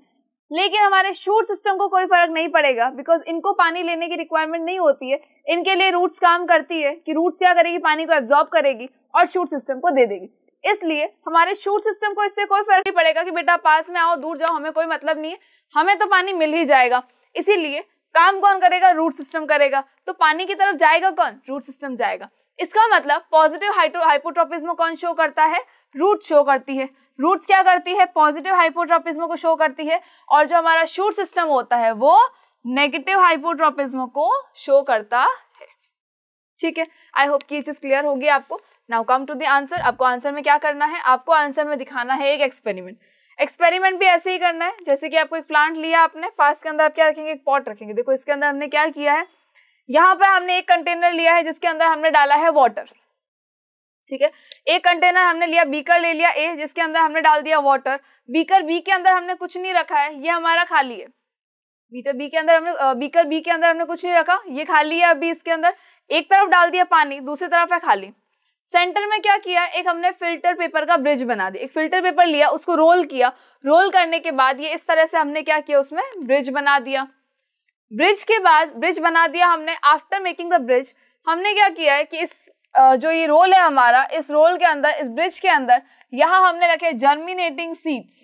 लेकिन हमारे शूट सिस्टम को कोई फर्क नहीं पड़ेगा बिकॉज इनको पानी लेने की रिक्वायरमेंट नहीं होती है इनके लिए रूट्स काम करती है कि रूट्स क्या करेगी पानी को एब्जॉर्ब करेगी और शूट सिस्टम को दे देगी इसलिए हमारे शूट सिस्टम को इससे कोई फर्क नहीं पड़ेगा कि बेटा पास में आओ दूर जाओ हमें कोई मतलब नहीं है हमें तो पानी मिल ही जाएगा इसीलिए काम कौन करेगा रूट सिस्टम करेगा तो पानी की तरफ जाएगा कौन रूट सिस्टम जाएगा इसका मतलब पॉजिटिव हाइपोट्रोपिज्म कौन शो करता है रूट शो करती है रूट्स क्या करती है पॉजिटिव हाइपोट्रोपिज्म को शो करती है और जो हमारा शूट सिस्टम होता है वो नेगेटिव हाइपोट्रोपिज्म को शो करता है ठीक है आई होप की चीज क्लियर होगी आपको now come to the answer आपको आंसर में क्या करना है आपको आंसर में दिखाना है एक एक्सपेरिमेंट एक्सपेरिमेंट भी ऐसे ही करना है जैसे कि आपको एक प्लांट लिया आपने पास के अंदर आप क्या रखेंगे एक पॉट रखेंगे देखो इसके अंदर हमने क्या किया है यहाँ पर हमने एक कंटेनर लिया है जिसके अंदर हमने डाला है वाटर ठीक है एक कंटेनर हमने लिया बीकर ले लिया ए जिसके अंदर हमने डाल दिया वाटर बीकर बी के अंदर हमने कुछ नहीं रखा है ये हमारा खाली है बीटर बी तो के अंदर हमने बीकर बी के अंदर हमने कुछ नहीं रखा ये खाली है अभी इसके अंदर एक तरफ डाल दिया पानी दूसरी तरफ है खाली सेंटर में क्या किया एक हमने फिल्टर पेपर का ब्रिज बना दिया एक फिल्टर पेपर लिया उसको रोल किया रोल करने के बाद ये इस तरह से हमने क्या किया उसमें ब्रिज बना दिया ब्रिज के बाद ब्रिज बना दिया हमने आफ्टर मेकिंग द ब्रिज हमने क्या किया है कि इस जो ये रोल है हमारा इस रोल के अंदर इस ब्रिज के अंदर यहां हमने रखे जर्मिनेटिंग सीड्स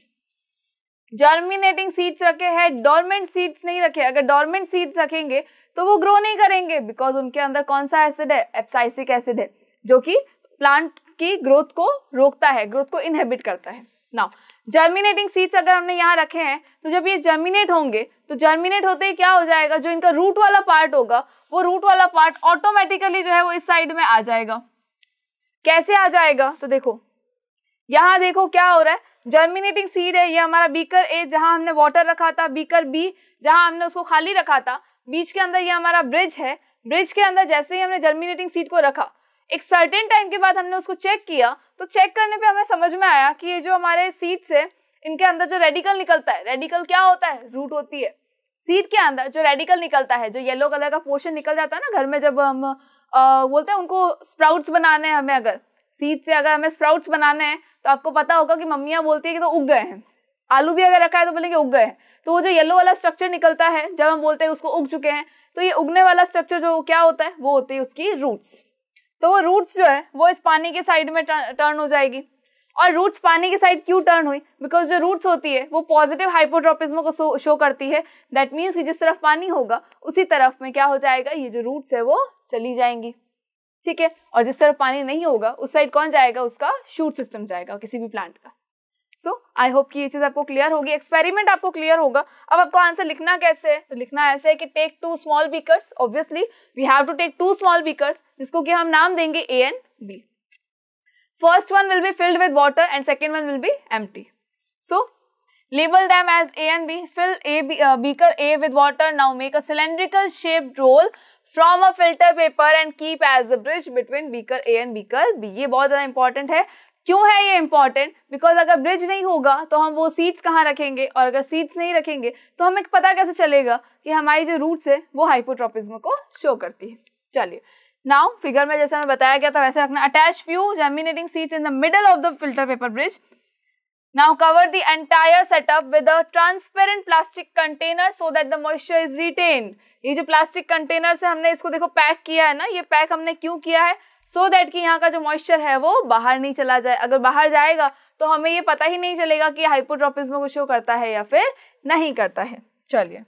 जर्मिनेटिंग सीड्स रखे हैं डोरमेंट सीड्स नहीं रखे अगर डोरमेंट सीड्स रखेंगे तो वो ग्रो नहीं करेंगे बिकॉज उनके अंदर कौन सा एसिड है एप्साइसिक एसिड है जो कि प्लांट की ग्रोथ को रोकता है ग्रोथ को इनहेबिट करता है नाउ जर्मिनेटिंग सीड्स अगर हमने यहाँ रखे हैं तो जब ये जर्मिनेट होंगे तो जर्मिनेट होते ही क्या हो जाएगा जो इनका रूट वाला पार्ट होगा वो रूट वाला पार्ट ऑटोमेटिकली जो है वो इस साइड में आ जाएगा कैसे आ जाएगा तो देखो यहाँ देखो क्या हो रहा है जर्मिनेटिंग सीड है ये हमारा बीकर ए जहाँ हमने वाटर रखा था बीकर बी जहाँ हमने उसको खाली रखा था बीच के अंदर ये हमारा ब्रिज है ब्रिज के अंदर जैसे ही हमने जर्मिनेटिंग सीड को रखा एक सर्टेन टाइम के बाद हमने उसको चेक किया तो चेक करने पे हमें समझ में आया कि ये जो हमारे सीड्स है इनके अंदर जो रेडिकल निकलता है रेडिकल क्या होता है रूट होती है सीड के अंदर जो रेडिकल निकलता है जो येलो कलर का पोर्शन निकल जाता है ना घर में जब हम आ, बोलते हैं उनको स्प्राउट्स बनाने हैं हमें अगर सीड से अगर हमें स्प्राउट्स बनाने हैं तो आपको पता होगा कि मम्मियाँ बोलती है कि तो उग गए हैं आलू भी अगर रखा है तो बोलेंगे उग गए हैं तो वो जो येलो वाला स्ट्रक्चर निकलता है जब हम बोलते हैं उसको उग चुके हैं तो ये उगने वाला स्ट्रक्चर जो क्या होता है वो होती है उसकी रूट्स तो वो रूट्स जो है वो इस पानी के साइड में टर्न हो जाएगी और रूट्स पानी की साइड क्यों टर्न हुई बिकॉज जो रूट्स होती है वो पॉजिटिव हाइपोट्रोपिज्म को शो करती है दैट मीन्स कि जिस तरफ पानी होगा उसी तरफ में क्या हो जाएगा ये जो रूट्स है वो चली जाएंगी ठीक है और जिस तरफ पानी नहीं होगा उस साइड कौन जाएगा उसका शूट सिस्टम जाएगा किसी भी प्लांट का सो आई होप कि ये चीज़ आपको क्लियर होगी एक्सपेरिमेंट आपको क्लियर होगा अब आपको आंसर लिखना कैसे है तो लिखना ऐसे है कि take two small beakers obviously we have to take two small beakers जिसको कि हम नाम देंगे A and B First one will be filled with water and second one will be empty. So, label them as A and B. Fill a B, uh, beaker A with water. Now, make a cylindrical shaped roll from a filter paper and keep as a bridge between beaker a and beaker b ye bahut zyada important hai क्यों है ये important because अगर bridge नहीं होगा तो हम वो seeds कहाँ रखेंगे और अगर सीड्स नहीं रखेंगे तो हमें पता कैसे चलेगा कि हमारी जो रूट्स है वो हाइपोट्रोपिज्म को शो करती है चलिए नाउ फिगर में जैसा हमें बताया गया था वैसे रखना attach few germinating seed in the middle of the filter paper bridge now cover the entire setup with a transparent plastic container so that the moisture is retained ये जो प्लास्टिक कंटेनर से हमने इसको देखो पैक किया है ना ये पैक हमने क्यों किया है सो so दैट कि यहाँ का जो मॉइस्चर है वो बाहर नहीं चला जाए अगर बाहर जाएगा तो हमें ये पता ही नहीं चलेगा कि हाइपोट्रोपिज्म कुछ शो करता है या फिर नहीं करता है चलिए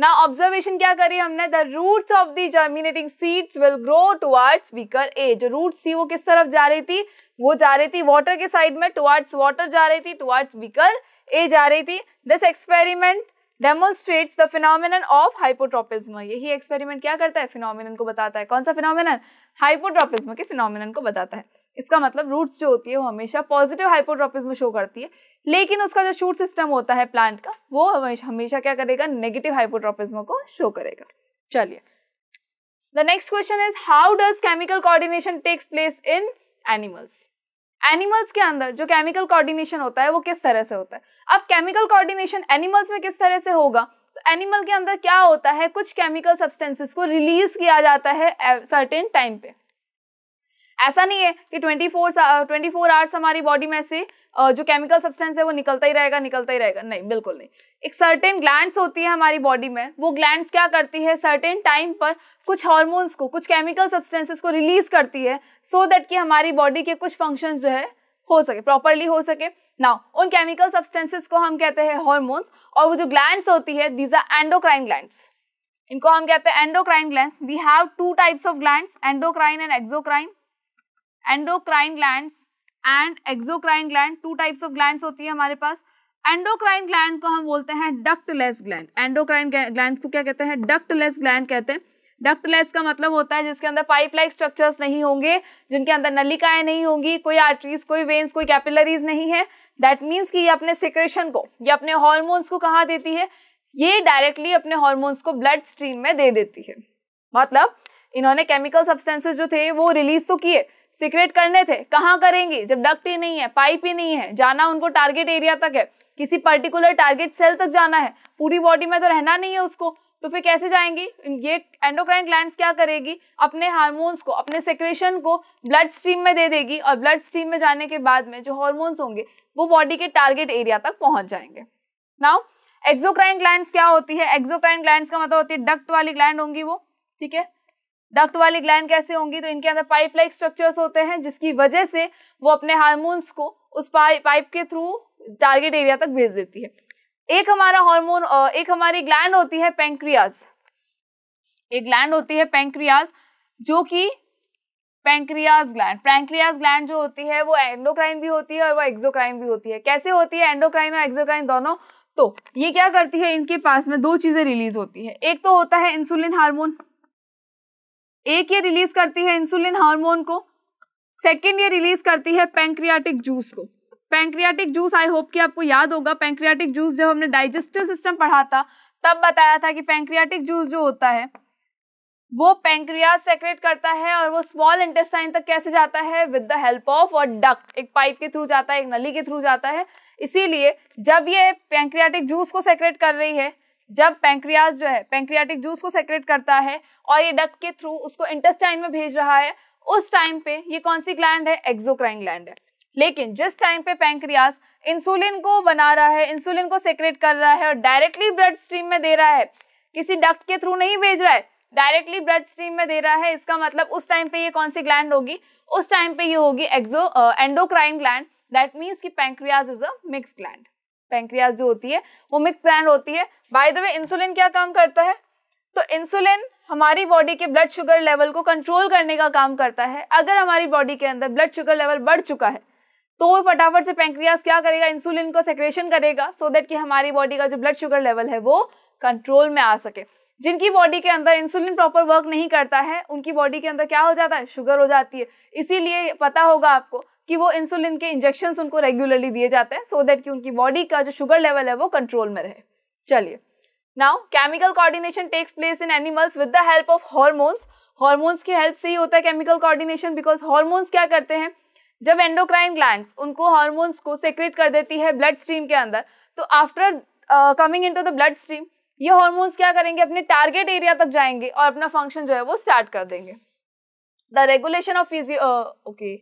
ना ऑब्जर्वेशन क्या करी हमने the roots of the germinating seeds will grow towards beaker A जो रूट्स थी वो किस तरफ जा रही थी वो जा रही थी वॉटर के साइड में टुवार्ड्स वॉटर जा रही थी टुवार्ड्स बीकर ए जा रही थी this experiment demonstrates the phenomenon of hydrotropism यही एक्सपेरिमेंट क्या करता है फिनोमिनन को बताता है कौन सा फिनोमिनन हाइपोट्रोपिज्म के फिनोमिनन को बताता है इसका मतलब रूट्स जो होती है वो हमेशा पॉजिटिव में शो करती है लेकिन उसका जो शूट सिस्टम होता है प्लांट का वो हमेशा हमेशा क्या करेगा नेगेटिव हाइपोट्रॉपिज्म को शो करेगा चलिए the next question is how does chemical coordination takes place in animals animals के अंदर जो केमिकल कोऑर्डिनेशन होता है वो किस तरह से होता है अब केमिकल कोऑर्डिनेशन एनिमल्स में किस तरह से होगा तो एनिमल के अंदर क्या होता है कुछ केमिकल सब्सटेंसेस को रिलीज किया जाता है सर्टेन टाइम पे ऐसा नहीं है कि 24 ट्वेंटी फोर आवर्स हमारी बॉडी में से जो केमिकल सब्सटेंस है वो निकलता ही रहेगा निकलता ही रहेगा नहीं बिल्कुल नहीं एक सर्टेन ग्लैंड्स होती है हमारी बॉडी में वो ग्लैंड्स क्या करती है सर्टेन टाइम पर कुछ हॉर्मोन्स को कुछ केमिकल सब्सटेंसेस को रिलीज करती है सो so दैट कि हमारी बॉडी के कुछ फंक्शंस जो है हो सके प्रॉपरली हो सके ना उन केमिकल सब्सटेंसेस को हम कहते हैं हॉर्मोन्स और वो जो ग्लैंड्स होती है दीज आर एंडोक्राइन ग्लैंड्स इनको हम कहते हैं endocrine glands we have two types of glands endocrine and exocrine endocrine gland and exocrine gland two types of gland होती है हमारे पास एंडोक्राइन ग्लैंड को हम बोलते हैं डक्टलेस ग्लैंड एंडोक्राइन ग्लैंड को क्या कहते हैं डक्टलेस ग्लैंड कहते हैं डक्टलेस का मतलब होता है जिसके अंदर पाइप लाइक स्ट्रक्चर्स नहीं होंगे जिनके अंदर नलिकाएं नहीं होंगी कोई आर्टरीज कोई वेन्स कोई कैपिलरीज नहीं है दैट मीन्स कि ये अपने सिक्रेशन को ये अपने हॉर्मोन्स को कहाँ देती है ये डायरेक्टली अपने हॉर्मोन्स को ब्लड स्ट्रीम में दे देती है मतलब इन्होंने केमिकल सब्सटेंसेस जो थे वो रिलीज तो किए सिक्रेट करने थे कहाँ करेंगी जब डक्ट ही नहीं है पाइप ही नहीं है जाना उनको टारगेट एरिया तक है किसी पर्टिकुलर टारगेट सेल तक जाना है पूरी बॉडी में तो रहना नहीं है उसको तो फिर कैसे जाएंगी ये एंडोक्राइन ग्लैंड क्या करेगी अपने हार्मोन्स को अपने सेक्रेशन को ब्लड स्ट्रीम में दे देगी और ब्लड स्ट्रीम में जाने के बाद में जो हार्मोन्स होंगे वो बॉडी के टारगेट एरिया तक पहुंच जाएंगे नाउ एक्सोक्राइन ग्लैंड क्या होती है एक्सोक्राइन ग्लैंड का मतलब होती है डक्ट वाली ग्लैंड होंगी वो ठीक है डक्ट वाली ग्लैंड कैसे होंगी तो इनके अंदर पाइप लाइक स्ट्रक्चर्स होते हैं जिसकी वजह से वो अपने हारमोन्स को उस पाइप के थ्रू टारगेट एरिया तक भेज देती है एक हमारा हार्मोन एक हमारी ग्लैंड होती है पेंक्रियाज एक ग्लैंड होती है पेंक्रियाज जो कि पेंक्रियाज ग्लैंड पेंक्रियाज ग्लैंड जो होती है वो एंडोक्राइन भी होती है और वो एक्सोक्राइन भी होती है कैसे होती है एंडोक्राइन और एक्सोक्राइन दोनों तो ये क्या करती है इनके पास में दो चीजें रिलीज होती है एक तो होता है इंसुलिन हार्मोन एक ये रिलीज करती है इंसुलिन हार्मोन को सेकेंड ये रिलीज करती है पैंक्रियाटिक जूस को पैंक्रियाटिक जूस आई होप कि आपको याद होगा पैंक्रियाटिक जूस जब हमने डाइजेस्टिव सिस्टम पढ़ा था तब बताया था कि पैंक्रियाटिक जूस जो होता है वो पैंक्रियाज सेक्रेट करता है और वो स्मॉल इंटेस्टाइन तक कैसे जाता है विद द हेल्प ऑफ और डक्ट एक पाइप के थ्रू जाता है एक नली के थ्रू जाता है इसीलिए जब ये पेंक्रियाटिक जूस को सेक्रेट कर रही है जब पैंक्रियाज जो है पैंक्रियाटिक जूस को सेक्रेट करता है और ये डक्ट के थ्रू उसको इंटेस्टाइन में भेज रहा है उस टाइम पे ये कौन सी ग्लैंड है एक्सोक्राइन ग्लैंड है लेकिन जिस टाइम पे पैंक्रियाज इंसुलिन को बना रहा है इंसुलिन को सेक्रेट कर रहा है और डायरेक्टली ब्लड स्ट्रीम में दे रहा है किसी डक्ट के थ्रू नहीं भेज रहा है डायरेक्टली ब्लड स्ट्रीम में दे रहा है इसका मतलब उस टाइम पे ये कौन सी ग्लैंड होगी उस टाइम पे ये होगी exo endocrine gland that means कि pancreas is a mix gland pancreas जो होती है वो मिक्स ग्लैंड होती है बाय द वे इंसुलिन क्या काम करता है तो इंसुलिन हमारी बॉडी के ब्लड शुगर लेवल को कंट्रोल करने का काम करता है अगर हमारी बॉडी के अंदर ब्लड शुगर लेवल बढ़ चुका है तो वो फटाफट से पेंक्रियाज क्या करेगा इंसुलिन को सेक्रेशन करेगा सो so देट कि हमारी बॉडी का जो ब्लड शुगर लेवल है वो कंट्रोल में आ सके जिनकी बॉडी के अंदर इंसुलिन प्रॉपर वर्क नहीं करता है उनकी बॉडी के अंदर क्या हो जाता है शुगर हो जाती है इसीलिए पता होगा आपको कि वो इंसुलिन के इंजेक्शन उनको रेगुलरली दिए जाते हैं सो so दैट कि उनकी बॉडी का जो शुगर लेवल है वो कंट्रोल में रहे चलिए now chemical coordination takes place in animals with the help of hormones hormones की हेल्प से ही होता है केमिकल कोऑर्डिनेशन बिकॉज हॉर्मोन्स क्या करते हैं जब एंडोक्राइन ग्लैंड्स उनको हॉर्मोन्स को सेक्रेट कर देती है ब्लड स्ट्रीम के अंदर तो after coming into the blood stream ये हॉर्मोन्स क्या करेंगे अपने टारगेट एरिया तक जाएंगे और अपना फंक्शन जो है वो स्टार्ट कर देंगे the regulation of physio okay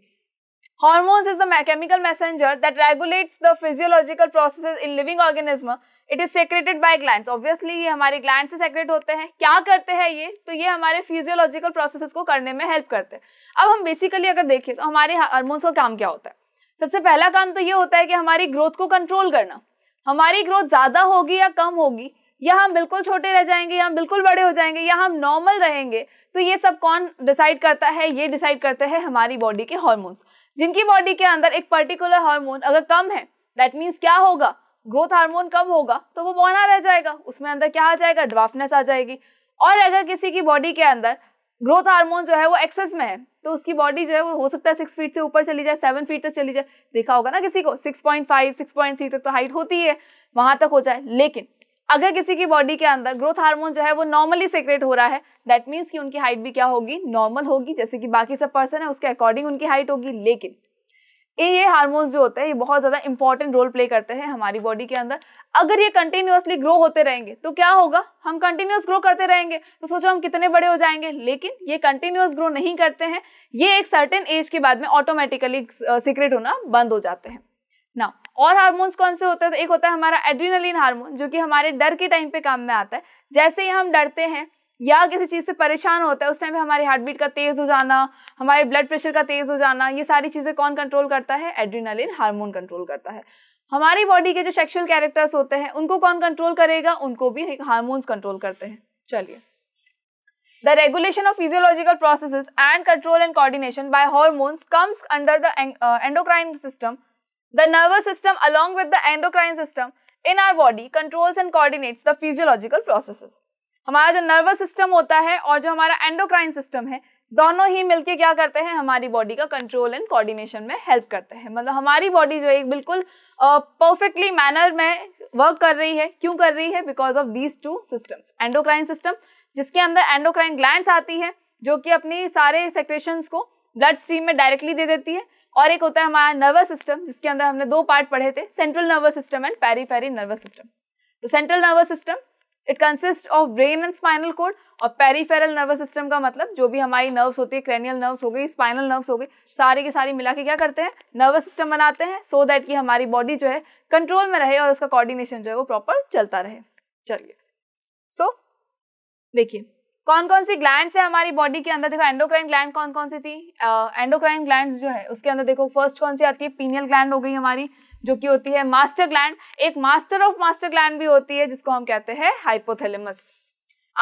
Hormones is the chemical messenger that regulates the physiological processes in living organism. It is secreted by glands. Obviously ये हमारे glands से secret होते हैं क्या करते हैं ये तो ये हमारे physiological processes को करने में help करते हैं अब हम basically अगर देखें तो हमारे hormones का काम क्या होता है सबसे पहला काम तो ये होता है कि हमारी ग्रोथ को कंट्रोल करना हमारी ग्रोथ ज़्यादा होगी या कम होगी या हम बिल्कुल छोटे रह जाएंगे या हम बिल्कुल बड़े हो जाएंगे या हम नॉर्मल रहेंगे तो ये सब कौन डिसाइड करता है ये डिसाइड करते हैं हमारी बॉडी के हॉर्मोन्स जिनकी बॉडी के अंदर एक पर्टिकुलर हार्मोन अगर कम है दैट मीन्स क्या होगा ग्रोथ हार्मोन कम होगा तो वो बौना रह जाएगा उसमें अंदर क्या आ जाएगा ड्राफनेस आ जाएगी और अगर किसी की बॉडी के अंदर ग्रोथ हार्मोन जो है वो एक्सेस में है तो उसकी बॉडी जो है वो हो सकता है सिक्स फीट से ऊपर चली जाए सेवन फीट तक चली जाए देखा होगा ना किसी को six point five six point three तक तो हाइट होती है वहाँ तक हो जाए लेकिन अगर किसी की बॉडी के अंदर ग्रोथ हार्मोन जो है वो नॉर्मली सेक्रेट हो रहा है दैट मीन्स कि उनकी हाइट भी क्या होगी नॉर्मल होगी जैसे कि बाकी सब पर्सन है उसके अकॉर्डिंग उनकी हाइट होगी लेकिन ये ये हार्मोन्स जो होते हैं ये बहुत ज़्यादा इंपॉर्टेंट रोल प्ले करते हैं हमारी बॉडी के अंदर अगर ये कंटिन्यूसली ग्रो होते रहेंगे तो क्या होगा हम कंटिन्यूस ग्रो करते रहेंगे तो सोचो हम कितने बड़े हो जाएंगे लेकिन ये कंटिन्यूस ग्रो नहीं करते हैं ये एक सर्टेन एज के बाद में ऑटोमेटिकली सीक्रेट uh, होना बंद हो जाते हैं ना और हार्मोन्स कौन से होते हैं तो एक होता है हमारा एड्रीनलिन हार्मोन जो कि हमारे डर के टाइम पे काम में आता है जैसे ही हम डरते हैं या किसी चीज़ से परेशान होता है उस टाइम पे हमारे हार्ट बीट का तेज़ हो जाना हमारे ब्लड प्रेशर का तेज़ हो जाना ये सारी चीज़ें कौन कंट्रोल करता है एड्रीनलिन हार्मोन कंट्रोल करता है हमारी बॉडी के जो सेक्शुअल कैरेक्टर्स होते हैं उनको कौन कंट्रोल करेगा उनको भी हारमोन्स कंट्रोल करते हैं चलिए The regulation of physiological processes and control and coordination by hormones comes under the uh, endocrine system The nervous system along with the endocrine system in our body controls and coordinates the physiological processes. हमारा जो nervous system होता है और जो हमारा endocrine system है दोनों ही मिलके क्या करते हैं हमारी बॉडी का कंट्रोल एंड कोऑर्डिनेशन में हेल्प करते हैं मतलब हमारी बॉडी जो है एक बिल्कुल परफेक्टली uh, मैनर में वर्क कर रही है क्यों कर रही है because of these two systems endocrine system जिसके अंदर एंडोक्राइन ग्लैंड आती है जो कि अपनी सारे सेक्रेशन को ब्लड स्ट्रीम में डायरेक्टली दे देती है और एक होता है हमारा नर्वस सिस्टम जिसके अंदर हमने दो पार्ट पढ़े थे central nervous system and peripheral nervous system तो central nervous system it consist of brain and spinal cord और पेरीफेरल नर्वस सिस्टम का मतलब जो भी हमारी नर्व्स होती है क्रेनियल नर्व्स हो गई स्पाइनल नर्व्स हो गई सारे के सारे मिला के क्या करते हैं नर्वस सिस्टम बनाते हैं सो so दैट कि हमारी बॉडी जो है कंट्रोल में रहे और उसका कोऑर्डिनेशन जो है वो प्रॉपर चलता रहे चलिए सो so, देखिए कौन कौन सी ग्लैंड है हमारी बॉडी के अंदर देखो एंडोक्राइन ग्लैंड कौन कौन सी थी एंडोक्राइन uh, ग्लैंड जो है उसके अंदर देखो फर्स्ट कौन सी आती है पीनियल ग्लैंड हो गई हमारी जो कि होती है मास्टर ग्लैंड एक मास्टर ऑफ मास्टर ग्लैंड भी होती है जिसको हम कहते हैं हाइपोथेलेमस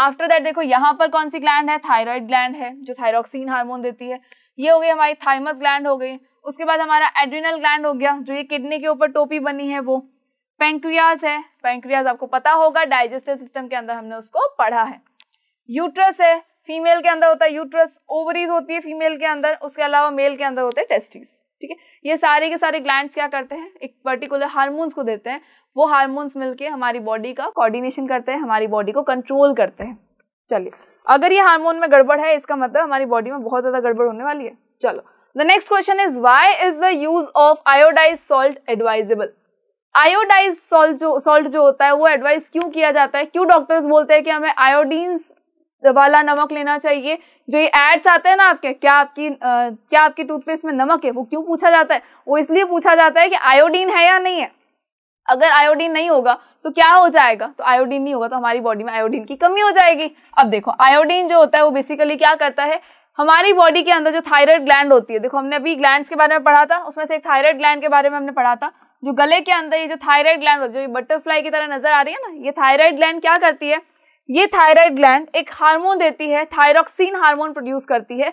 आफ्टर दैट देखो यहाँ पर कौन सी ग्लैंड है थायराइड ग्लैंड है जो थायरोक्सीन हार्मोन देती है ये हो गई हमारी थाइमस ग्लैंड हो गई उसके बाद हमारा एड्रिनल ग्लैंड हो गया जो ये किडनी के ऊपर टोपी बनी है वो पेंक्रियाज है पेंक्रियाज आपको पता होगा डाइजेस्टिव सिस्टम के अंदर हमने उसको पढ़ा है यूट्रस है फीमेल के अंदर होता है यूट्रस ओवरीज होती है फीमेल के अंदर उसके अलावा मेल के अंदर होते हैं टेस्टिस ठीक है ये सारे के सारे ग्लैंड्स क्या करते हैं एक पर्टिकुलर हार्मोन्स को देते हैं वो हार्मोन्स मिलके हमारी बॉडी का कोऑर्डिनेशन करते हैं हमारी बॉडी को कंट्रोल करते हैं चलिए अगर ये हार्मोन में गड़बड़ है इसका मतलब हमारी बॉडी में बहुत ज़्यादा गड़बड़ होने वाली है चलो the next question is why is the use of iodised salt advisable iodised salt जो सॉल्ट जो होता है वो एडवाइस क्यों किया जाता है क्यों डॉक्टर्स बोलते हैं कि हमें आयोडीन वाला नमक लेना चाहिए जो ये एड्स आते हैं ना आपके क्या आपकी आ, क्या आपकी टूथपेस्ट में नमक है वो क्यों पूछा जाता है वो इसलिए पूछा जाता है कि आयोडीन है या नहीं है अगर आयोडीन नहीं होगा तो क्या हो जाएगा तो आयोडीन नहीं होगा तो हमारी बॉडी में आयोडीन की कमी हो जाएगी अब देखो आयोडीन जो होता है वो बेसिकली क्या करता है हमारी बॉडी के अंदर जो थायराइड ग्लैंड होती है देखो हमने अभी ग्लैंड के बारे में पढ़ा था उसमें से एक थायराइड ग्लैंड के बारे में हमने पढ़ा था जो गले के अंदर ये जो थायराइड ग्लैंड जो बटरफ्लाई की तरह नजर आ रही है ना ये थायराइड ग्लैंड क्या करती है ये थायराइड ग्लैंड एक हार्मोन देती है थायरोक्सिन हार्मोन प्रोड्यूस करती है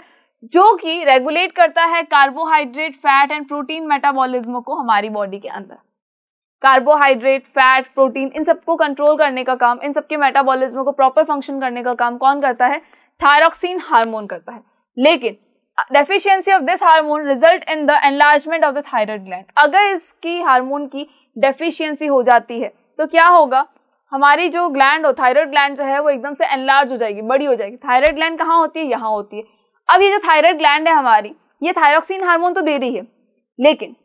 जो कि रेगुलेट करता है carbohydrate fat and protein metabolism को हमारी बॉडी के अंदर कार्बोहाइड्रेट फैट प्रोटीन इन सबको कंट्रोल करने का काम इन सबके मेटाबॉलिज्म को प्रॉपर फंक्शन करने का काम कौन करता है थायरोक्सिन हार्मोन करता है लेकिन deficiency of this hormone result in the enlargement of the thyroid gland अगर इसकी हार्मोन की डेफिशिएंसी हो जाती है तो क्या होगा हमारी जो ग्लैंड हो थायराइड ग्लैंड जो है वो एकदम से एनलार्ज हो जाएगी बड़ी हो जाएगी थायराइड ग्लैंड कहाँ होती है यहाँ होती है अब ये जो थायराइड ग्लैंड है हमारी ये थायरोक्सिन हार्मोन तो दे रही है लेकिन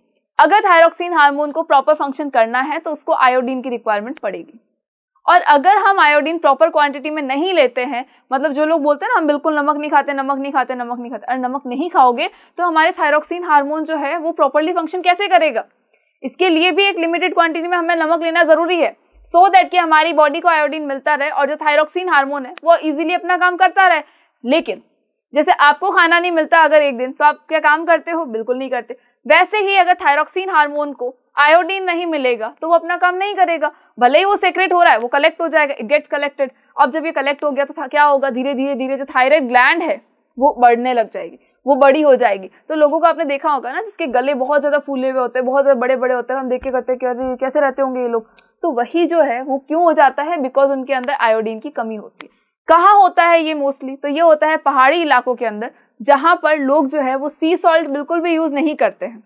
अगर थायरोक्सिन हार्मोन को प्रॉपर फंक्शन करना है तो उसको आयोडीन की रिक्वायरमेंट पड़ेगी और अगर हम आयोडीन प्रॉपर क्वांटिटी में नहीं लेते हैं मतलब जो लोग बोलते हैं ना हम बिल्कुल नमक नहीं खाते नमक नहीं खाते नमक नहीं खाते अगर नमक नहीं खाओगे तो हमारे थायरोक्सिन हार्मोन जो है वो प्रॉपरली फंक्शन कैसे करेगा इसके लिए भी एक लिमिटेड क्वांटिटी में हमें नमक लेना ज़रूरी है सो so दैट कि हमारी बॉडी को आयोडीन मिलता रहे और जो थायरोक्सिन हार्मोन है वो इजीली अपना काम करता रहे लेकिन जैसे आपको खाना नहीं मिलता अगर एक दिन तो आप क्या काम करते हो बिल्कुल नहीं करते वैसे ही अगर थायरोक्सिन हार्मोन को आयोडीन नहीं मिलेगा तो वो अपना काम नहीं करेगा भले ही वो सेक्रेट हो रहा है वो कलेक्ट हो जाएगा इट गेट्स कलेक्टेड अब जब ये कलेक्ट हो गया तो क्या होगा धीरे धीरे धीरे जो थायराइड ग्लैंड है वो बढ़ने लग जाएगी वो बड़ी हो जाएगी तो लोगों को आपने देखा होगा ना जिसके गले बहुत ज़्यादा फूले हुए होते हैं बहुत ज़्यादा बड़े बड़े होते हैं हम देख के करते हैं कि अरे कैसे रहते होंगे ये लोग तो वही जो है वो क्यों हो जाता है बिकॉज उनके अंदर आयोडीन की कमी होती है कहाँ होता है ये मोस्टली तो ये होता है पहाड़ी इलाकों के अंदर जहाँ पर लोग जो है वो सी सॉल्ट बिल्कुल भी यूज़ नहीं करते हैं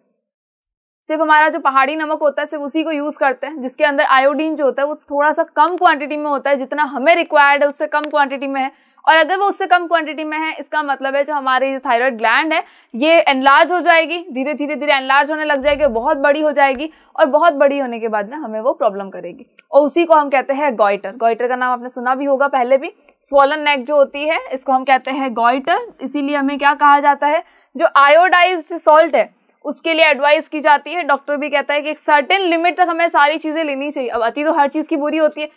सिर्फ हमारा जो पहाड़ी नमक होता है सिर्फ उसी को यूज़ करते हैं जिसके अंदर आयोडीन जो होता है वो थोड़ा सा कम क्वांटिटी में होता है जितना हमें रिक्वायर्ड है उससे कम क्वांटिटी में है और अगर वो उससे कम क्वांटिटी में है इसका मतलब है जो हमारी जो थायराइड ग्लैंड है ये एनलार्ज हो जाएगी धीरे धीरे धीरे एनलार्ज होने लग जाएगी बहुत बड़ी हो जाएगी और बहुत बड़ी होने के बाद में हमें वो प्रॉब्लम करेगी और उसी को हम कहते हैं गॉइटर गॉइटर का नाम आपने सुना भी होगा पहले भी स्वलन नेक जो होती है इसको हम कहते हैं गॉइटर इसीलिए हमें क्या कहा जाता है जो आयोडाइज सॉल्ट है उसके लिए एडवाइस की जाती है डॉक्टर भी कहता है कि एक सर्टेन लिमिट तक हमें सारी चीज़ें लेनी चाहिए अब अति तो हर चीज़ की बुरी होती है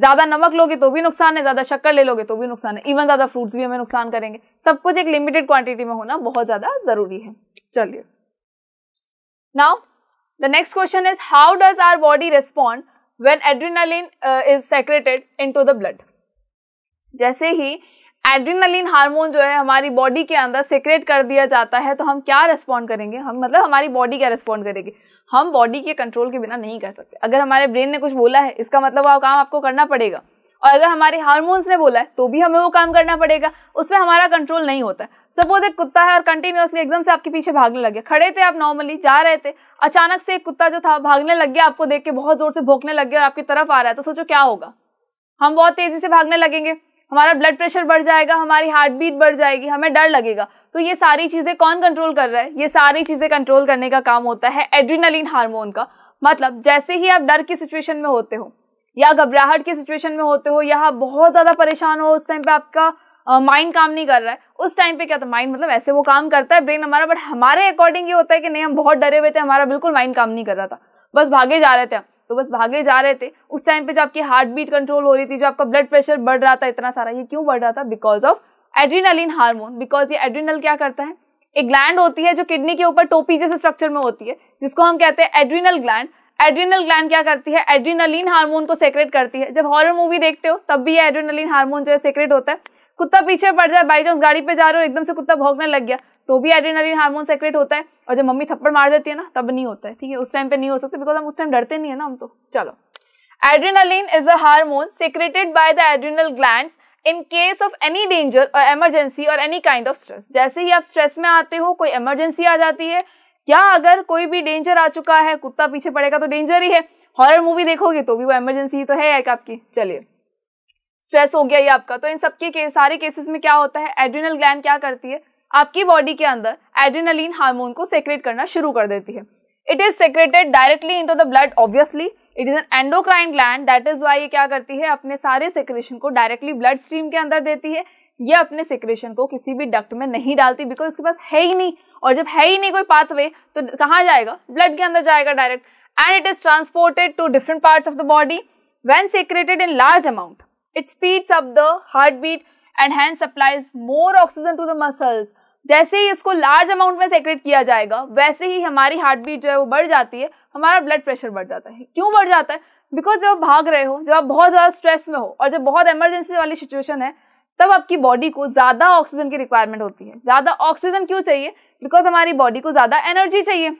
ज्यादा नमक लोगे तो भी नुकसान है ज्यादा शक्कर ले लोगे तो भी नुकसान है इवन ज्यादा फ्रूट्स भी हमें नुकसान करेंगे सब कुछ एक लिमिटेड क्वांटिटी में होना बहुत ज्यादा जरूरी है चलिए now the next question is how does our body respond when adrenaline is secreted into the blood जैसे ही एड्रीनलिन हार्मोन जो है हमारी बॉडी के अंदर सिक्रेट कर दिया जाता है तो हम क्या रेस्पॉन्ड करेंगे हम मतलब हमारी बॉडी क्या रेस्पॉन्ड करेगी हम बॉडी के कंट्रोल के बिना नहीं कर सकते अगर हमारे ब्रेन ने कुछ बोला है इसका मतलब वो काम आपको करना पड़ेगा और अगर हमारे हार्मोन्स ने बोला है तो भी हमें वो काम करना पड़ेगा उसमें हमारा कंट्रोल नहीं होता है सपोज एक कुत्ता है और कंटिन्यूसली एकदम से आपके पीछे भागने लग गया खड़े थे आप नॉर्मली जा रहे थे अचानक से एक कुत्ता जो था भागने लग गया आपको देख के बहुत जोर से भोंकने लग गया और आपकी तरफ आ रहा है तो सोचो क्या होगा हम बहुत तेजी से भागने लगेंगे हमारा ब्लड प्रेशर बढ़ जाएगा हमारी हार्ट बीट बढ़ जाएगी हमें डर लगेगा तो ये सारी चीज़ें कौन कंट्रोल कर रहा है ये सारी चीज़ें कंट्रोल करने का काम होता है एड्रीनलिन हार्मोन का मतलब जैसे ही आप डर की सिचुएशन में होते हो या घबराहट की सिचुएशन में होते हो या बहुत ज़्यादा परेशान हो उस टाइम पर आपका माइंड काम नहीं कर रहा है उस टाइम पे क्या था तो माइंड मतलब ऐसे वो काम करता है ब्रेन हमारा बट हमारे अकॉर्डिंग ये होता है कि नहीं हम बहुत डरे हुए थे हमारा बिल्कुल माइंड काम नहीं कर रहा था बस भागे जा रहे थे तो बस भागे जा रहे थे उस टाइम पे जो आपकी हार्ट बीट कंट्रोल हो रही थी जो आपका ब्लड प्रेशर बढ़ रहा था इतना सारा ये क्यों बढ़ रहा था because of adrenaline hormone because ये एड्रीनल क्या करता है एक ग्लैंड होती है जो किडनी के ऊपर टोपी जैसे स्ट्रक्चर में होती है जिसको हम कहते हैं एड्रीनल ग्लैंड एड्रीनल ग्लैंड क्या करती है एड्रीनलिन हार्मोन को सेक्रेट करती है जब हॉरर मूवी देखते हो तब भी ये एड्रीनलिन हार्मोन जो है सेक्रेट होता है कुत्ता पीछे पड़ जाए बाई चांस गाड़ी पे जा रहे हो एकदम से कुत्ता भोगने लग गया तो भी एड्रेनलिन हार्मोन सेक्रेट होता है और जब मम्मी थप्पड़ मार देती है ना तब नहीं होता है ठीक है उस टाइम पे नहीं हो सकते बिकॉज हम उस टाइम डरते नहीं है ना हम तो चलो adrenaline is a hormone secreted by the adrenal gland in case of any danger और एमरजेंसी और एनी काइंड ऑफ स्ट्रेस जैसे ही आप स्ट्रेस में आते हो कोई एमरजेंसी आ जाती है या अगर कोई भी डेंजर आ चुका है कुत्ता पीछे पड़ेगा तो डेंजर ही है हॉरर मूवी देखोगे तो भी वो एमरजेंसी तो है एक आपकी चलिए स्ट्रेस हो गया ये आपका तो इन सबके के, सारे केसेस में क्या होता है एड्रिनल ग्लैंड क्या करती है आपकी बॉडी के अंदर एड्रीनलिन हार्मोन को सेक्रेट करना शुरू कर देती है it is secreted directly to the blood obviously it is an endocrine gland that is why ये क्या करती है अपने सारे सेक्रेशन को डायरेक्टली ब्लड स्ट्रीम के अंदर देती है ये अपने सेक्रेशन को किसी भी डक्ट में नहीं डालती बिकॉज इसके पास है ही नहीं और जब है ही नहीं कोई पाथवे तो कहाँ जाएगा ब्लड के अंदर जाएगा direct and it is transported to different parts of the body secreted in large amount it speeds up the heart beat and hand supplies more oxygen to the muscles जैसे ही इसको large amount में secret किया जाएगा वैसे ही हमारी heart beat जो है वो बढ़ जाती है हमारा ब्लड प्रेशर बढ़ जाता है क्यों बढ़ जाता है बिकॉज जब आप भाग रहे हो जब आप बहुत ज़्यादा स्ट्रेस में हो और जब बहुत इमरजेंसी वाली सिचुएशन है तब आपकी बॉडी को ज़्यादा ऑक्सीजन की रिक्वायरमेंट होती है ज़्यादा ऑक्सीजन क्यों चाहिए बिकॉज हमारी बॉडी को ज़्यादा एनर्जी चाहिए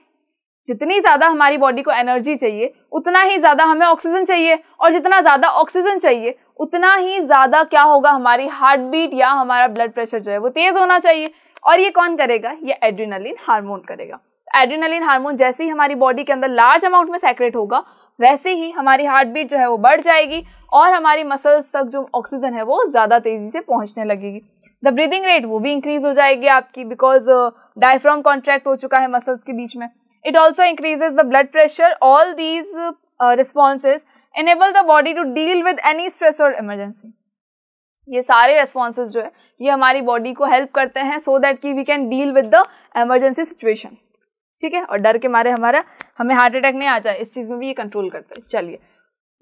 जितनी ज़्यादा हमारी बॉडी को एनर्जी चाहिए उतना ही ज़्यादा हमें ऑक्सीजन चाहिए और जितना ज़्यादा ऑक्सीजन चाहिए उतना ही ज़्यादा क्या होगा हमारी हार्ट बीट या हमारा ब्लड प्रेशर जो है वो तेज़ होना चाहिए और ये कौन करेगा ये एड्रीनलिन हार्मोन करेगा एड्रीनलिन हार्मोन जैसे ही हमारी बॉडी के अंदर लार्ज अमाउंट में सेक्रेट होगा वैसे ही हमारी हार्ट बीट जो है वो बढ़ जाएगी और हमारी मसल्स तक जो ऑक्सीजन है वो ज़्यादा तेज़ी से पहुंचने लगेगी द ब्रीदिंग रेट वो भी इंक्रीज हो जाएगी आपकी बिकॉज डायफ्राम कॉन्ट्रैक्ट हो चुका है मसल्स के बीच में it also increases the blood pressure all these responses enable the body to deal with any stress और इमरजेंसी ये सारे रेस्पॉन्सेज जो है ये हमारी बॉडी को हेल्प करते हैं सो दैट की we can deal with the emergency situation ठीक है और डर के मारे हमारा हमें हार्ट अटैक नहीं आ जाए इस चीज़ में भी ये कंट्रोल करते हैं चलिए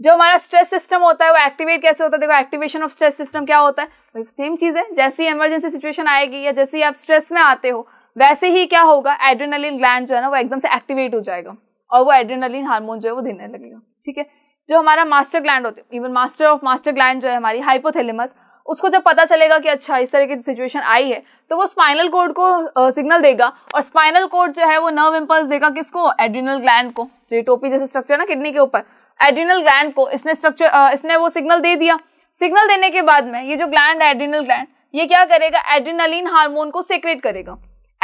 जो हमारा स्ट्रेस सिस्टम होता है वो एक्टिवेट कैसे होता है देखो एक्टिवेशन ऑफ स्ट्रेस सिस्टम क्या होता है सेम तो चीज़ है जैसे ही इमरजेंसी सिचुएशन आएगी या जैसे ही आप स्ट्रेस में आते हो वैसे ही क्या होगा एड्रेनलिन ग्लैंड जो है ना वो एकदम से एक्टिवेट हो जाएगा और वो एड्रेनलिन हार्मोन जो है वो देने लगेगा ठीक है जो हमारा मास्टर ग्लैंड होते हैं even master of master gland जो है हमारी हाइपोथेलेमस उसको जब पता चलेगा कि अच्छा इस तरह की सिचुएशन आई है तो वो स्पाइनल कोड को सिग्नल देगा और स्पाइनल कोड जो है वो नर्व इम्पल्स देगा किसको एड्रिनल ग्लैंड को जो ये टोपी जैसे स्ट्रक्चर ना किडनी के ऊपर एड्रिनल ग्लैंड को इसने स्ट्रक्चर इसने वो सिग्नल दे दिया सिग्नल देने के बाद में ये जो ग्लैंड एड्रिनल ग्लैंड ये क्या करेगा एड्रिनलिन हार्मोन को सेक्रेट करेगा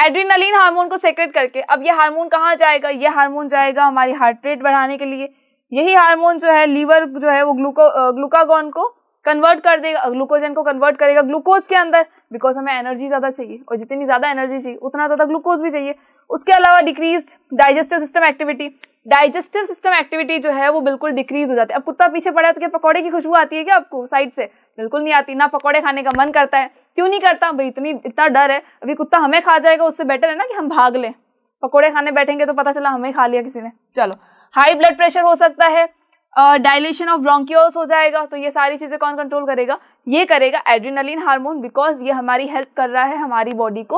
एड्रिनलिन हार्मोन को सेक्रेट करके अब ये हार्मोन कहाँ जाएगा ये हार्मोन जाएगा हमारी हार्ट रेट बढ़ाने के लिए यही हार्मोन जो है लीवर जो है वो ग्लूको ग्लूकागॉन को कन्वर्ट कर देगा ग्लूकोजन को कन्वर्ट करेगा ग्लूकोज के अंदर बिकॉज हमें एनर्जी ज़्यादा चाहिए और जितनी ज़्यादा एनर्जी चाहिए उतना ज़्यादा ग्लूकोज भी चाहिए उसके अलावा decrease digestive system activity digestive system activity जो है वो बिल्कुल डिक्रीज हो जाती है अब कुत्ता पीछे पड़ा है तो क्या पकौड़े की खुशबू आती है क्या आपको साइड से बिल्कुल नहीं आती ना पकौड़े खाने का मन करता है क्यों नहीं करता भाई इतनी इतना डर है अभी कुत्ता हमें खा जाएगा उससे बेटर है ना कि हम भाग लें पकौड़े खाने बैठेंगे तो पता चला हमें खा लिया किसी ने चलो हाई ब्लड प्रेशर हो सकता है डायलेशन ऑफ ब्रोंकियोल्स हो जाएगा तो ये सारी चीज़ें कौन कंट्रोल करेगा ये करेगा एड्रीनलिन हार्मोन बिकॉज ये हमारी हेल्प कर रहा है हमारी बॉडी को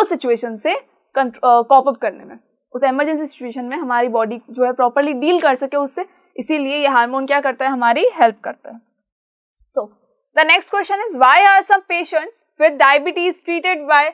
उस सिचुएशन से कॉप अप करने में उस एमरजेंसी सिचुएशन में हमारी बॉडी जो है प्रॉपरली डील कर सके उससे इसीलिए ये हार्मोन क्या करता है हमारी हेल्प करता है so the next question is why are some patients with diabetes treated by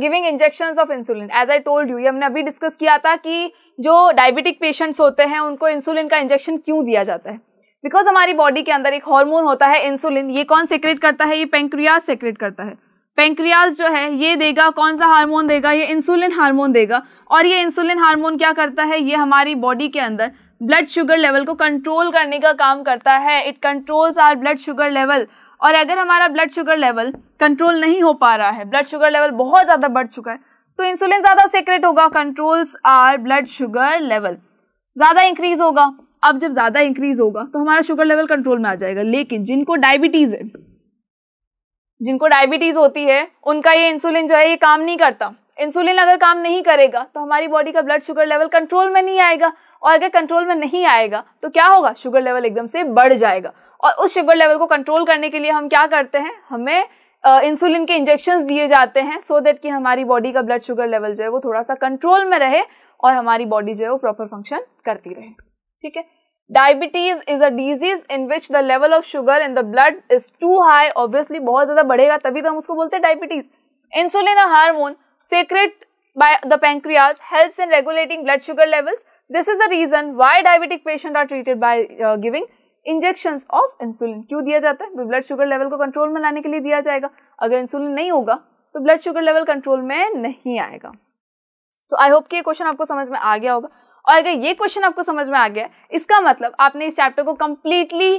giving injection of insulin as I told you ये हमने अभी डिस्कस किया था कि जो डायबिटिक पेशेंट्स होते हैं उनको इंसुलिन का इंजेक्शन क्यों दिया जाता है बिकॉज हमारी बॉडी के अंदर एक हार्मोन होता है इंसुलिन ये कौन सेक्रेट करता है ये पेंक्रियाज सेक्रेट करता है पेंक्रियाज जो है ये देगा कौन सा हार्मोन देगा ये इंसुलिन हार्मोन देगा और ये इंसुलिन हार्मोन क्या करता है ये हमारी बॉडी के अंदर ब्लड शुगर लेवल को कंट्रोल करने का काम करता है it controls our blood sugar level और अगर हमारा ब्लड शुगर लेवल कंट्रोल नहीं हो पा रहा है ब्लड शुगर लेवल बहुत ज़्यादा बढ़ चुका है तो इंसुलिन ज़्यादा सेक्रेट होगा controls our blood sugar level ज़्यादा इंक्रीज होगा अब जब ज़्यादा इंक्रीज होगा तो हमारा शुगर लेवल कंट्रोल में आ जाएगा लेकिन जिनको डायबिटीज़ है जिनको डायबिटीज़ होती है उनका ये इंसुलिन जो है ये काम नहीं करता इंसुलिन अगर काम नहीं करेगा तो हमारी बॉडी का ब्लड शुगर लेवल कंट्रोल में नहीं आएगा और अगर कंट्रोल में नहीं आएगा तो क्या होगा शुगर लेवल एकदम से बढ़ जाएगा और उस शुगर लेवल को कंट्रोल करने के लिए हम क्या करते हैं हमें इंसुलिन uh, के इंजेक्शंस दिए जाते हैं सो so दैट कि हमारी बॉडी का ब्लड शुगर लेवल जो है वो थोड़ा सा कंट्रोल में रहे और हमारी बॉडी जो है वो प्रॉपर फंक्शन करती रहे ठीक है diabetes is a disease in which the level of sugar in the blood is too high obviously बहुत ज्यादा बढ़ेगा तभी तो हम उसको बोलते हैं diabetes insulin hormone secrete by the pancreas helps in regulating blood sugar levels. This is the reason why diabetic patients are treated by uh, giving injection of insulin क्यों दिया जाता है ब्लड शुगर लेवल को control में लाने के लिए दिया जाएगा अगर इंसुलिन नहीं होगा तो ब्लड शुगर लेवल कंट्रोल में नहीं आएगा सो आई होप कि ये क्वेश्चन आपको समझ में आ गया होगा और अगर ये क्वेश्चन आपको समझ में आ गया इसका मतलब आपने इस चैप्टर को कम्प्लीटली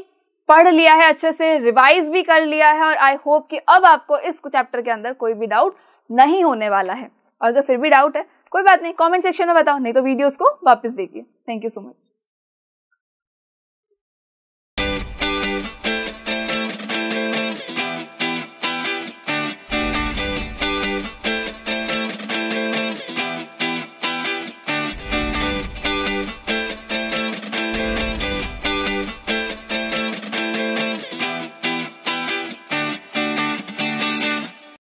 पढ़ लिया है अच्छे से रिवाइज भी कर लिया है और आई होप कि अब आपको इस चैप्टर के अंदर कोई भी डाउट नहीं होने वाला है और अगर फिर भी डाउट है कोई बात नहीं कमेंट सेक्शन में बताओ नहीं तो वीडियोस को वापस देखिए थैंक यू सो मच